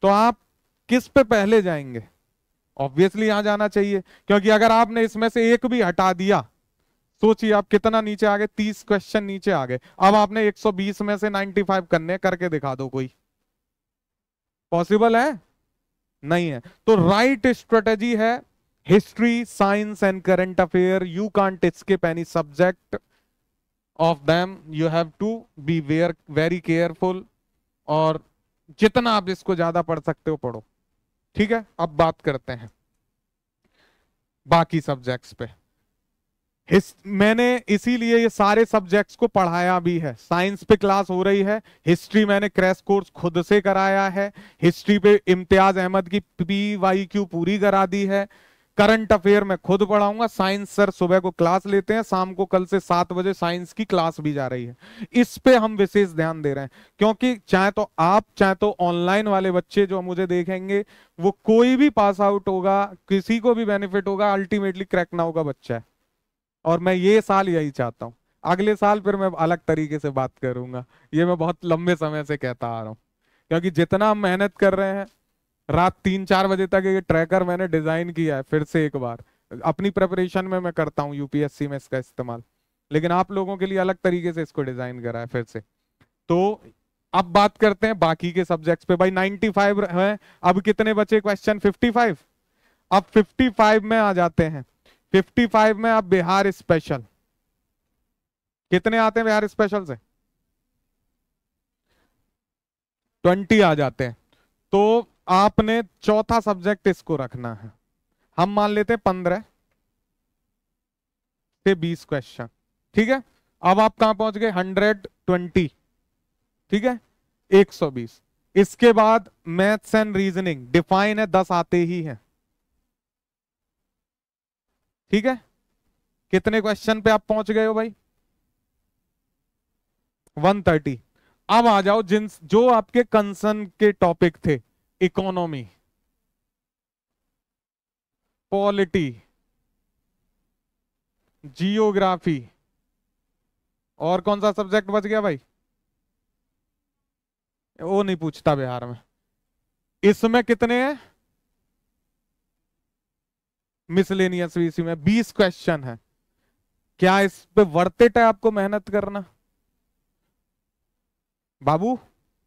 तो आप किस पे पहले जाएंगे ऑब्वियसली यहां जाना चाहिए क्योंकि अगर आपने इसमें से एक भी हटा दिया सोचिए आप कितना नीचे आ गए तीस क्वेश्चन नीचे आ गए अब आपने 120 में से 95 करने करके दिखा दो कोई पॉसिबल है नहीं है तो राइट स्ट्रेटेजी है history science and current affair you can't skip any subject of them you have to be aware very careful और जितना आप इसको ज्यादा पढ़ सकते हो पढ़ो ठीक है अब बात करते हैं बाकी सब्जेक्ट्स पे इस मैंने इसीलिए ये सारे सब्जेक्ट्स को पढ़ाया भी है साइंस पे क्लास हो रही है हिस्ट्री मैंने क्रैश कोर्स खुद से कराया है हिस्ट्री पे इम्तियाज अहमद की पी वाई क्यू पूरी करा दी है करंट अफेयर मैं खुद पढ़ाऊंगा साइंस सर सुबह को क्लास लेते हैं शाम को कल से सात बजे साइंस की क्लास भी जा रही है इस पे हम विशेष ध्यान दे रहे हैं क्योंकि चाहे तो आप चाहे तो ऑनलाइन वाले बच्चे जो मुझे देखेंगे वो कोई भी पास आउट होगा किसी को भी बेनिफिट होगा अल्टीमेटली क्रैक ना होगा बच्चा है और मैं ये साल यही चाहता हूँ अगले साल फिर मैं अलग तरीके से बात करूंगा ये मैं बहुत लंबे समय से कहता आ रहा हूँ क्योंकि जितना हम मेहनत कर रहे हैं रात तीन चार बजे तक ये ट्रैकर मैंने डिजाइन किया है फिर से एक बार अपनी प्रेपरेशन में मैं करता हूँ यूपीएससी में इसका इस्तेमाल लेकिन आप लोगों के लिए अलग तरीके से इसको डिजाइन करा है फिर से तो अब बात करते हैं बाकी के सब्जेक्ट्स पे भाई 95 है अब कितने बचे क्वेश्चन 55 अब 55 में आ जाते हैं 55 में आप बिहार स्पेशल कितने आते हैं बिहार स्पेशल से 20 आ जाते हैं तो आपने चौथा सब्जेक्ट इसको रखना है हम मान लेते हैं पंद्रह से बीस क्वेश्चन ठीक है अब आप कहां पहुंच गए हंड्रेड ट्वेंटी ठीक है एक सौ बीस इसके बाद मैथ्स एंड रीजनिंग डिफाइन है दस आते ही हैं ठीक है कितने क्वेश्चन पे आप पहुंच गए हो भाई 130 अब आ जाओ जिन जो आपके कंसर्न के टॉपिक थे इकोनॉमी पॉलिटी जियोग्राफी और कौन सा सब्जेक्ट बच गया भाई वो नहीं पूछता बिहार में इसमें कितने हैं मिसलेनियस वीसी में बीस क्वेश्चन है क्या इस पे वर्तित है आपको मेहनत करना बाबू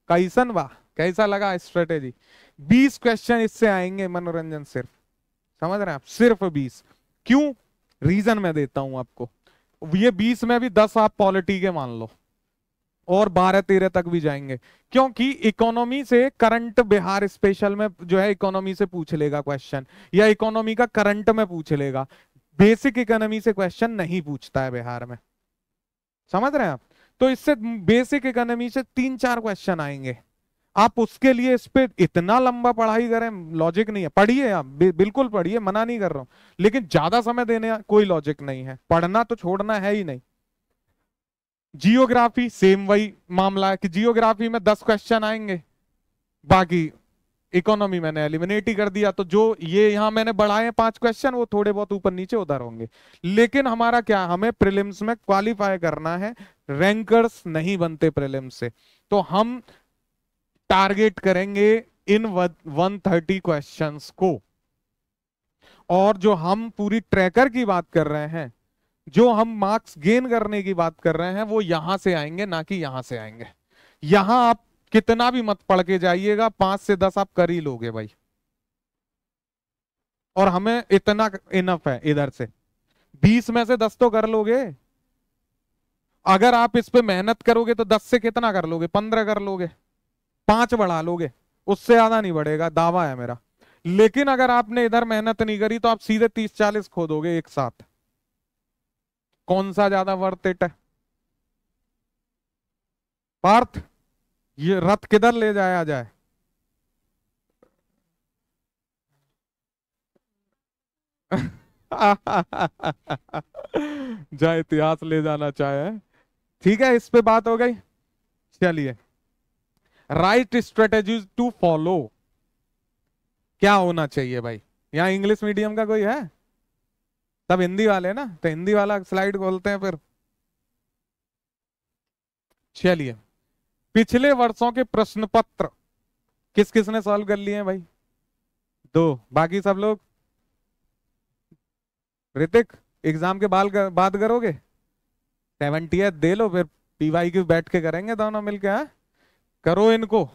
कैसन वाह कैसा लगा स्ट्रेटेजी बीस क्वेश्चन इससे आएंगे मनोरंजन सिर्फ समझ रहे हैं आप सिर्फ बीस क्यों रीजन मैं देता हूं आपको ये बीस में भी दस आप पॉलिटी के मान लो और बारह तेरह तक भी जाएंगे क्योंकि इकोनॉमी से करंट बिहार स्पेशल में जो है इकोनॉमी से पूछ लेगा क्वेश्चन या इकोनॉमी का करंट में पूछ लेगा बेसिक इकोनॉमी से क्वेश्चन नहीं पूछता है बिहार में समझ रहे हैं आप तो इससे बेसिक इकोनॉमी से तीन चार क्वेश्चन आएंगे आप उसके लिए इस पर इतना लंबा पढ़ाई करें लॉजिक नहीं है पढ़िए आप बिल्कुल पढ़िए मना नहीं कर रहा हूं लेकिन ज्यादा समय देने कोई लॉजिक नहीं है पढ़ना तो छोड़ना है ही नहीं जियोग्राफी सेम वही मामला है कि जियोग्राफी में दस क्वेश्चन आएंगे बाकी इकोनॉमी मैंने एलिमिनेट ही कर दिया तो जो ये यहां मैंने बढ़ाए पांच क्वेश्चन वो थोड़े बहुत ऊपर नीचे उधर होंगे लेकिन हमारा क्या हमें प्रिलिम्स में क्वालिफाई करना है रैंकर्स नहीं बनते प्रिलिम्स से तो हम टारगेट करेंगे इन वन थर्टी क्वेश्चन को और जो हम पूरी ट्रैकर की बात कर रहे हैं जो हम मार्क्स गेन करने की बात कर रहे हैं वो यहां से आएंगे ना कि यहां से आएंगे यहां आप कितना भी मत पढ़ के जाइएगा पांच से दस आप कर ही लोगे भाई और हमें इतना इनफ है इधर से बीस में से दस तो कर लोगे अगर आप इस पे मेहनत करोगे तो दस से कितना कर लोगे पंद्रह कर लोगे पांच बढ़ा लोगे उससे ज्यादा नहीं बढ़ेगा दावा है मेरा लेकिन अगर आपने इधर मेहनत नहीं करी तो आप सीधे तीस चालीस खो दोगे एक साथ कौन सा ज्यादा वर्थ इट है पार्थ ये रथ किधर ले जाया जाए जाए इतिहास ले जाना चाहे ठीक है इस पे बात हो गई चलिए राइट स्ट्रेटेजी टू फॉलो क्या होना चाहिए भाई यहां इंग्लिश मीडियम का कोई है सब हिंदी वाले ना तो हिंदी वाला स्लाइड बोलते हैं फिर चलिए पिछले वर्षों के प्रश्न पत्र किस किस ने सॉल्व कर लिए हैं भाई दो बाकी सब लोग ऋतिक एग्जाम के बाल कर, बात करोगे सेवेंटी दे लो फिर पीवाई क्यू बैठ के करेंगे दोनों मिलके हाँ करो इनको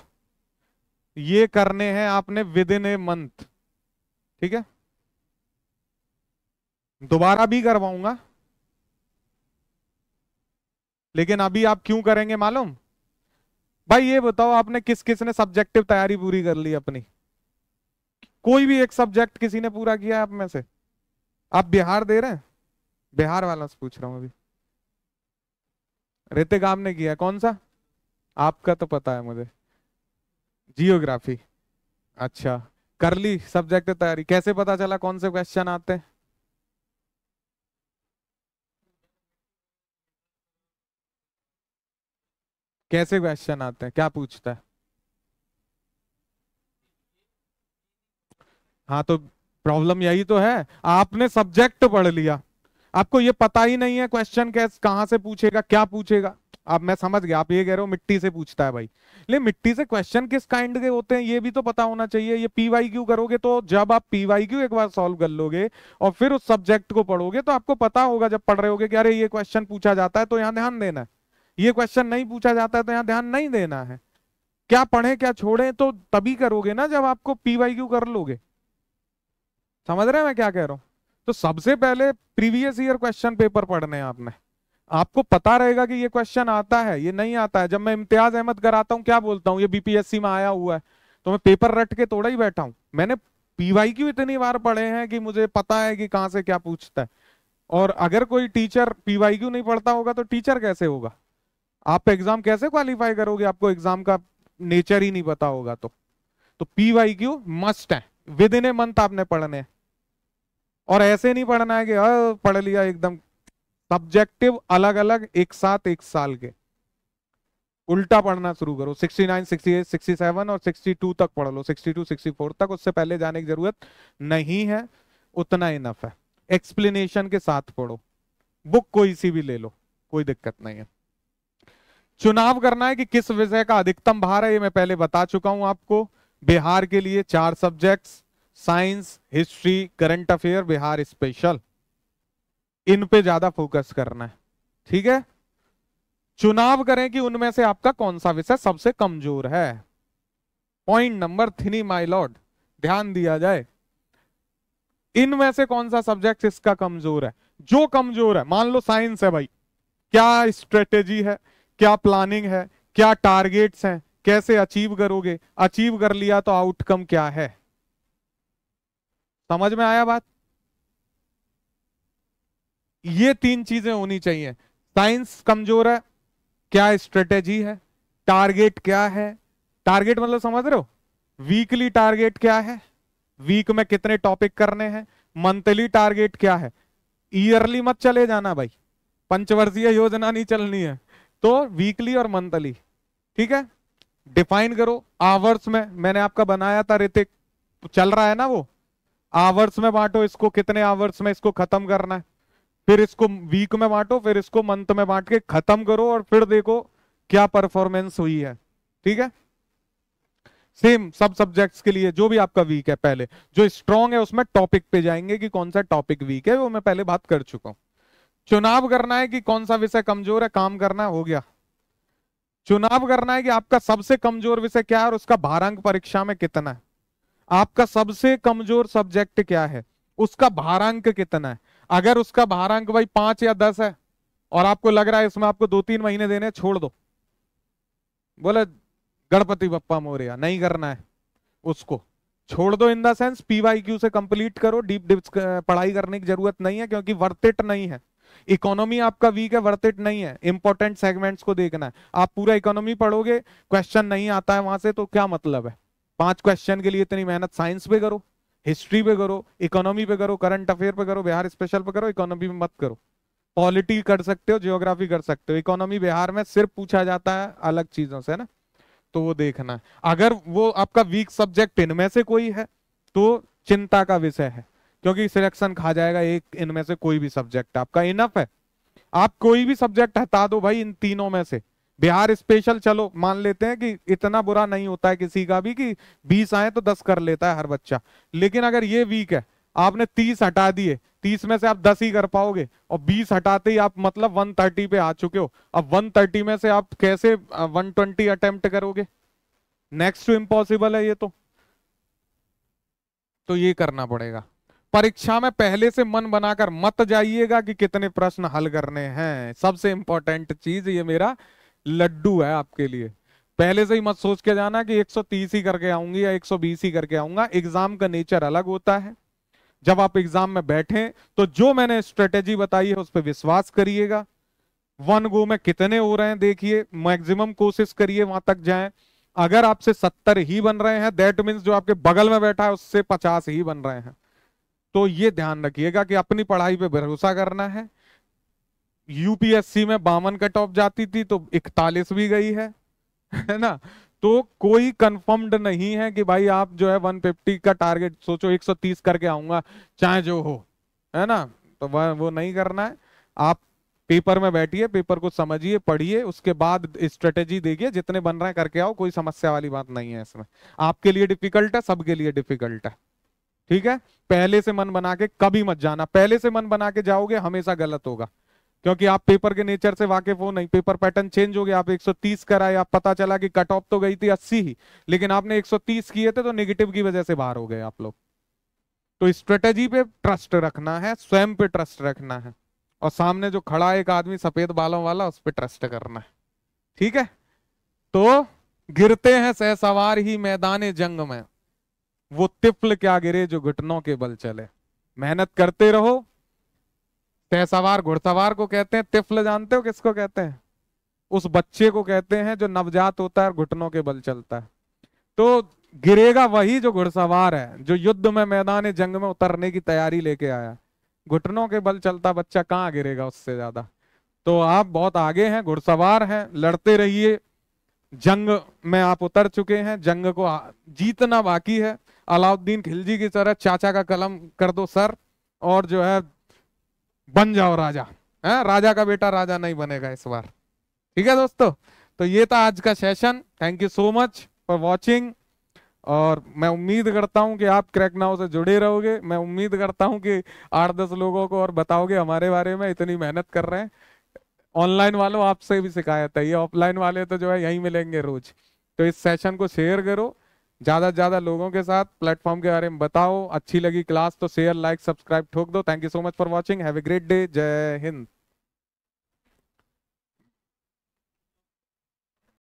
ये करने हैं आपने विद इन ए मंथ ठीक है दोबारा भी करवाऊंगा लेकिन अभी आप क्यों करेंगे मालूम भाई ये बताओ आपने किस किस ने सब्जेक्टिव तैयारी पूरी कर ली अपनी कोई भी एक सब्जेक्ट किसी ने पूरा किया आप में से आप बिहार दे रहे हैं बिहार वाला से पूछ रहा हूं अभी ऋतिक आपने किया कौन सा आपका तो पता है मुझे जियोग्राफी अच्छा कर ली सब्जेक्ट तैयारी कैसे पता चला कौन से क्वेश्चन आते हैं कैसे क्वेश्चन आते हैं क्या पूछता है हाँ तो प्रॉब्लम यही तो है आपने सब्जेक्ट पढ़ लिया आपको ये पता ही नहीं है क्वेश्चन कैसे कहां से पूछेगा क्या पूछेगा आप मैं समझ गया आप ये कह रहे हो मिट्टी से पूछता है भाई ले मिट्टी से क्वेश्चन किस काइंड के होते हैं ये भी तो पता होना चाहिए ये पीवाई क्यू करोगे तो जब आप पीवाई क्यू एक बार सॉल्व कर लोगे और फिर उस सब्जेक्ट को पढ़ोगे तो आपको पता होगा जब पढ़ रहे होगे कि अरे ये क्वेश्चन पूछा जाता है तो यहाँ ध्यान देना है ये क्वेश्चन नहीं पूछा जाता है तो यहाँ ध्यान नहीं देना है क्या पढ़े क्या छोड़े तो तभी करोगे ना जब आपको पीवाई क्यू कर लोगे समझ रहे हैं मैं क्या कह रहा हूँ तो सबसे पहले प्रीवियस ईयर क्वेश्चन पेपर पढ़ने हैं आपने आपको पता रहेगा कि ये क्वेश्चन आता है ये नहीं आता है जब मैं इम्तियाज अहमद कराता हूँ क्या बोलता हूँ ये बीपीएससी में आया हुआ है तो मैं पेपर रट के तोड़ा ही बैठा हूँ मैंने पीवाई क्यू इतनी बार पढ़े हैं कि मुझे पता है कि कहाँ से क्या पूछता है और अगर कोई टीचर पीवाई क्यू नहीं पढ़ता होगा तो टीचर कैसे होगा आप एग्जाम कैसे क्वालिफाई करोगे आपको एग्जाम का नेचर ही नहीं पता होगा तो तो पी वाई क्यू मस्ट है विद इन ए मंथ आपने पढ़ने और ऐसे नहीं पढ़ना है कि पढ़ लिया एकदम सब्जेक्टिव अलग अलग एक साथ एक साल के उल्टा पढ़ना शुरू करो 69, 68, 67 और 62 तक पढ़ लो 62, 64 तक उससे पहले जाने की जरूरत नहीं है उतना इनफ है एक्सप्लेनेशन के साथ पढ़ो बुक कोई सी भी ले लो कोई दिक्कत नहीं है चुनाव करना है कि किस विषय का अधिकतम भार है ये मैं पहले बता चुका हूं आपको बिहार के लिए चार subjects science history current affair Bihar special इन पे ज्यादा फोकस करना है ठीक है चुनाव करें कि उनमें से आपका कौन सा विषय सबसे कमजोर है point number three my lord ध्यान दिया जाए इनमें से कौन सा सब्जेक्ट इसका कमजोर है जो कमजोर है मान लो साइंस है भाई क्या स्ट्रेटेजी है क्या प्लानिंग है क्या टारगेट्स हैं कैसे अचीव करोगे अचीव कर लिया तो आउटकम क्या है समझ में आया बात ये तीन चीजें होनी चाहिए साइंस कमजोर है क्या स्ट्रेटेजी है टारगेट क्या है टारगेट मतलब समझ रहे हो वीकली टारगेट क्या है वीक में कितने टॉपिक करने हैं मंथली टारगेट क्या है ईयरली मत चले जाना भाई पंचवर्षीय योजना नहीं चलनी है तो वीकली और मंथली ठीक है डिफाइन करो आवर्स में मैंने आपका बनाया था ऋतिक चल रहा है ना वो आवर्स में बांटो इसको कितने आवर्स में इसको खत्म करना है फिर इसको वीक में बांटो फिर इसको मंथ में बांट के खत्म करो और फिर देखो क्या परफॉर्मेंस हुई है ठीक है सेम सब सब्जेक्ट्स के लिए जो भी आपका वीक है पहले जो स्ट्रॉन्ग है उसमें टॉपिक पे जाएंगे कि कौन सा टॉपिक वीक है वो मैं पहले बात कर चुका हूं चुनाव करना है कि कौन सा विषय कमजोर है काम करना हो गया चुनाव करना है कि आपका सबसे कमजोर विषय क्या है और उसका भारंक परीक्षा में कितना है आपका सबसे कमजोर सब्जेक्ट क्या है उसका भारंक कितना है अगर उसका भारांक भाई पांच या दस है और आपको लग रहा है इसमें आपको दो तीन महीने देने छोड़ दो बोले गणपति बप्पा मोरिया नहीं करना है उसको छोड़ दो इन द सेंस क्यू से कंप्लीट करो डीप डिप्स पढ़ाई करने की जरूरत नहीं है क्योंकि वर्तिट नहीं है इकोनॉमी आपका वीक है वर्थ इट नहीं है इंपॉर्टेंट सेगमेंट्स को देखना है आप पूरा इकोनॉमी पढ़ोगे क्वेश्चन नहीं आता है वहां से तो क्या मतलब है पांच क्वेश्चन के लिए इतनी मेहनत साइंस पे करो हिस्ट्री पे करो इकोनॉमी पे करो करंट अफेयर पे करो बिहार स्पेशल पे करो इकोनॉमी में मत करो पॉलिटी कर सकते हो जियोग्राफी कर सकते हो इकोनॉमी बिहार में सिर्फ पूछा जाता है अलग चीजों से ना तो वो देखना है अगर वो आपका वीक सब्जेक्ट इनमें से कोई है तो चिंता का विषय है क्योंकि सिलेक्शन खा जाएगा एक इनमें से कोई भी सब्जेक्ट आपका इनफ है आप कोई भी सब्जेक्ट हटा दो भाई इन तीनों में से बिहार स्पेशल चलो मान लेते हैं कि इतना बुरा नहीं होता है किसी का भी कि बीस आए तो दस कर लेता है हर बच्चा लेकिन अगर ये वीक है आपने तीस हटा दिए तीस में से आप दस ही कर पाओगे और बीस हटाते ही आप मतलब वन थर्टी पे आ चुके हो अब वन थर्टी में से आप कैसे वन ट्वेंटी अटेम्प्ट करोगे नेक्स्ट टू इम्पॉसिबल है ये तो तो ये करना पड़ेगा परीक्षा में पहले से मन बनाकर मत जाइएगा कि कितने प्रश्न हल करने हैं सबसे इंपॉर्टेंट चीज ये मेरा लड्डू है आपके लिए पहले से ही मत सोच के जाना कि 130 ही करके आऊंगी या 120 ही करके आऊंगा एग्जाम का नेचर अलग होता है जब आप एग्जाम में बैठे तो जो मैंने स्ट्रेटेजी बताई है उस पर विश्वास करिएगा वन गो में कितने हो रहे हैं देखिए मैक्सिमम कोशिश करिए वहां तक जाए अगर आपसे सत्तर ही बन रहे हैं दैट मीन्स जो आपके बगल में बैठा है उससे पचास ही बन रहे हैं तो ये ध्यान रखिएगा कि अपनी पढ़ाई पे भरोसा करना है यूपीएससी में बावन कट ऑफ जाती थी तो इकतालीस भी गई है है ना तो कोई कंफर्म्ड नहीं है कि भाई आप जो है 150 का टारगेट सोचो 130 करके आऊंगा चाहे जो हो है ना तो वह वो नहीं करना है आप पेपर में बैठिए पेपर को समझिए पढ़िए उसके बाद स्ट्रेटेजी देखिए जितने बन रहे हैं करके आओ कोई समस्या वाली बात नहीं है इसमें आपके लिए डिफिकल्ट है सबके लिए डिफिकल्ट है ठीक है पहले से मन बना के कभी मत जाना पहले से मन बना के जाओगे हमेशा गलत होगा क्योंकि आप पेपर के नेचर से वाकिफ हो नहीं पेपर पैटर्न चेंज हो गया आप 130 कराए आप पता चला कि कट ऑफ तो गई थी 80 ही लेकिन आपने 130 किए थे तो नेगेटिव की वजह से बाहर हो गए आप लोग तो स्ट्रेटेजी पे ट्रस्ट रखना है स्वयं पे ट्रस्ट रखना है और सामने जो खड़ा एक आदमी सफेद बालों वाला उस पर ट्रस्ट करना है ठीक है तो गिरते हैं सह सवार ही मैदान जंग में वो तिफल क्या गिरे जो घुटनों के बल चले मेहनत करते रहो तहसवार घुड़सवार को कहते हैं तिफल जानते हो किसको कहते हैं उस बच्चे को कहते हैं जो नवजात होता है और घुटनों के बल चलता है तो गिरेगा वही जो घुड़सवार है जो युद्ध में मैदान जंग में उतरने की तैयारी लेके आया घुटनों के बल चलता बच्चा कहाँ गिरेगा उससे ज्यादा तो आप बहुत आगे हैं घुड़सवार हैं लड़ते रहिए जंग में आप उतर चुके हैं जंग को जीतना बाकी है अलाउद्दीन खिलजी की तरह चाचा का कलम कर दो सर और जो है बन जाओ राजा है राजा का बेटा राजा नहीं बनेगा इस बार ठीक है दोस्तों तो ये था आज का session thank you so much for watching और मैं उम्मीद करता हूँ कि आप क्रैकनाउ से जुड़े रहोगे मैं उम्मीद करता हूँ कि आठ दस लोगों को और बताओगे हमारे बारे में इतनी मेहनत कर रहे हैं ऑनलाइन वालों आपसे भी शिकायत है ये ऑफलाइन वाले तो जो है यहीं मिलेंगे रोज तो इस सेशन को शेयर करो ज्यादा से ज्यादा लोगों के साथ प्लेटफॉर्म के बारे में बताओ अच्छी लगी क्लास तो शेयर लाइक सब्सक्राइब ठोक दो thank you so much for watching have a great day जय हिंद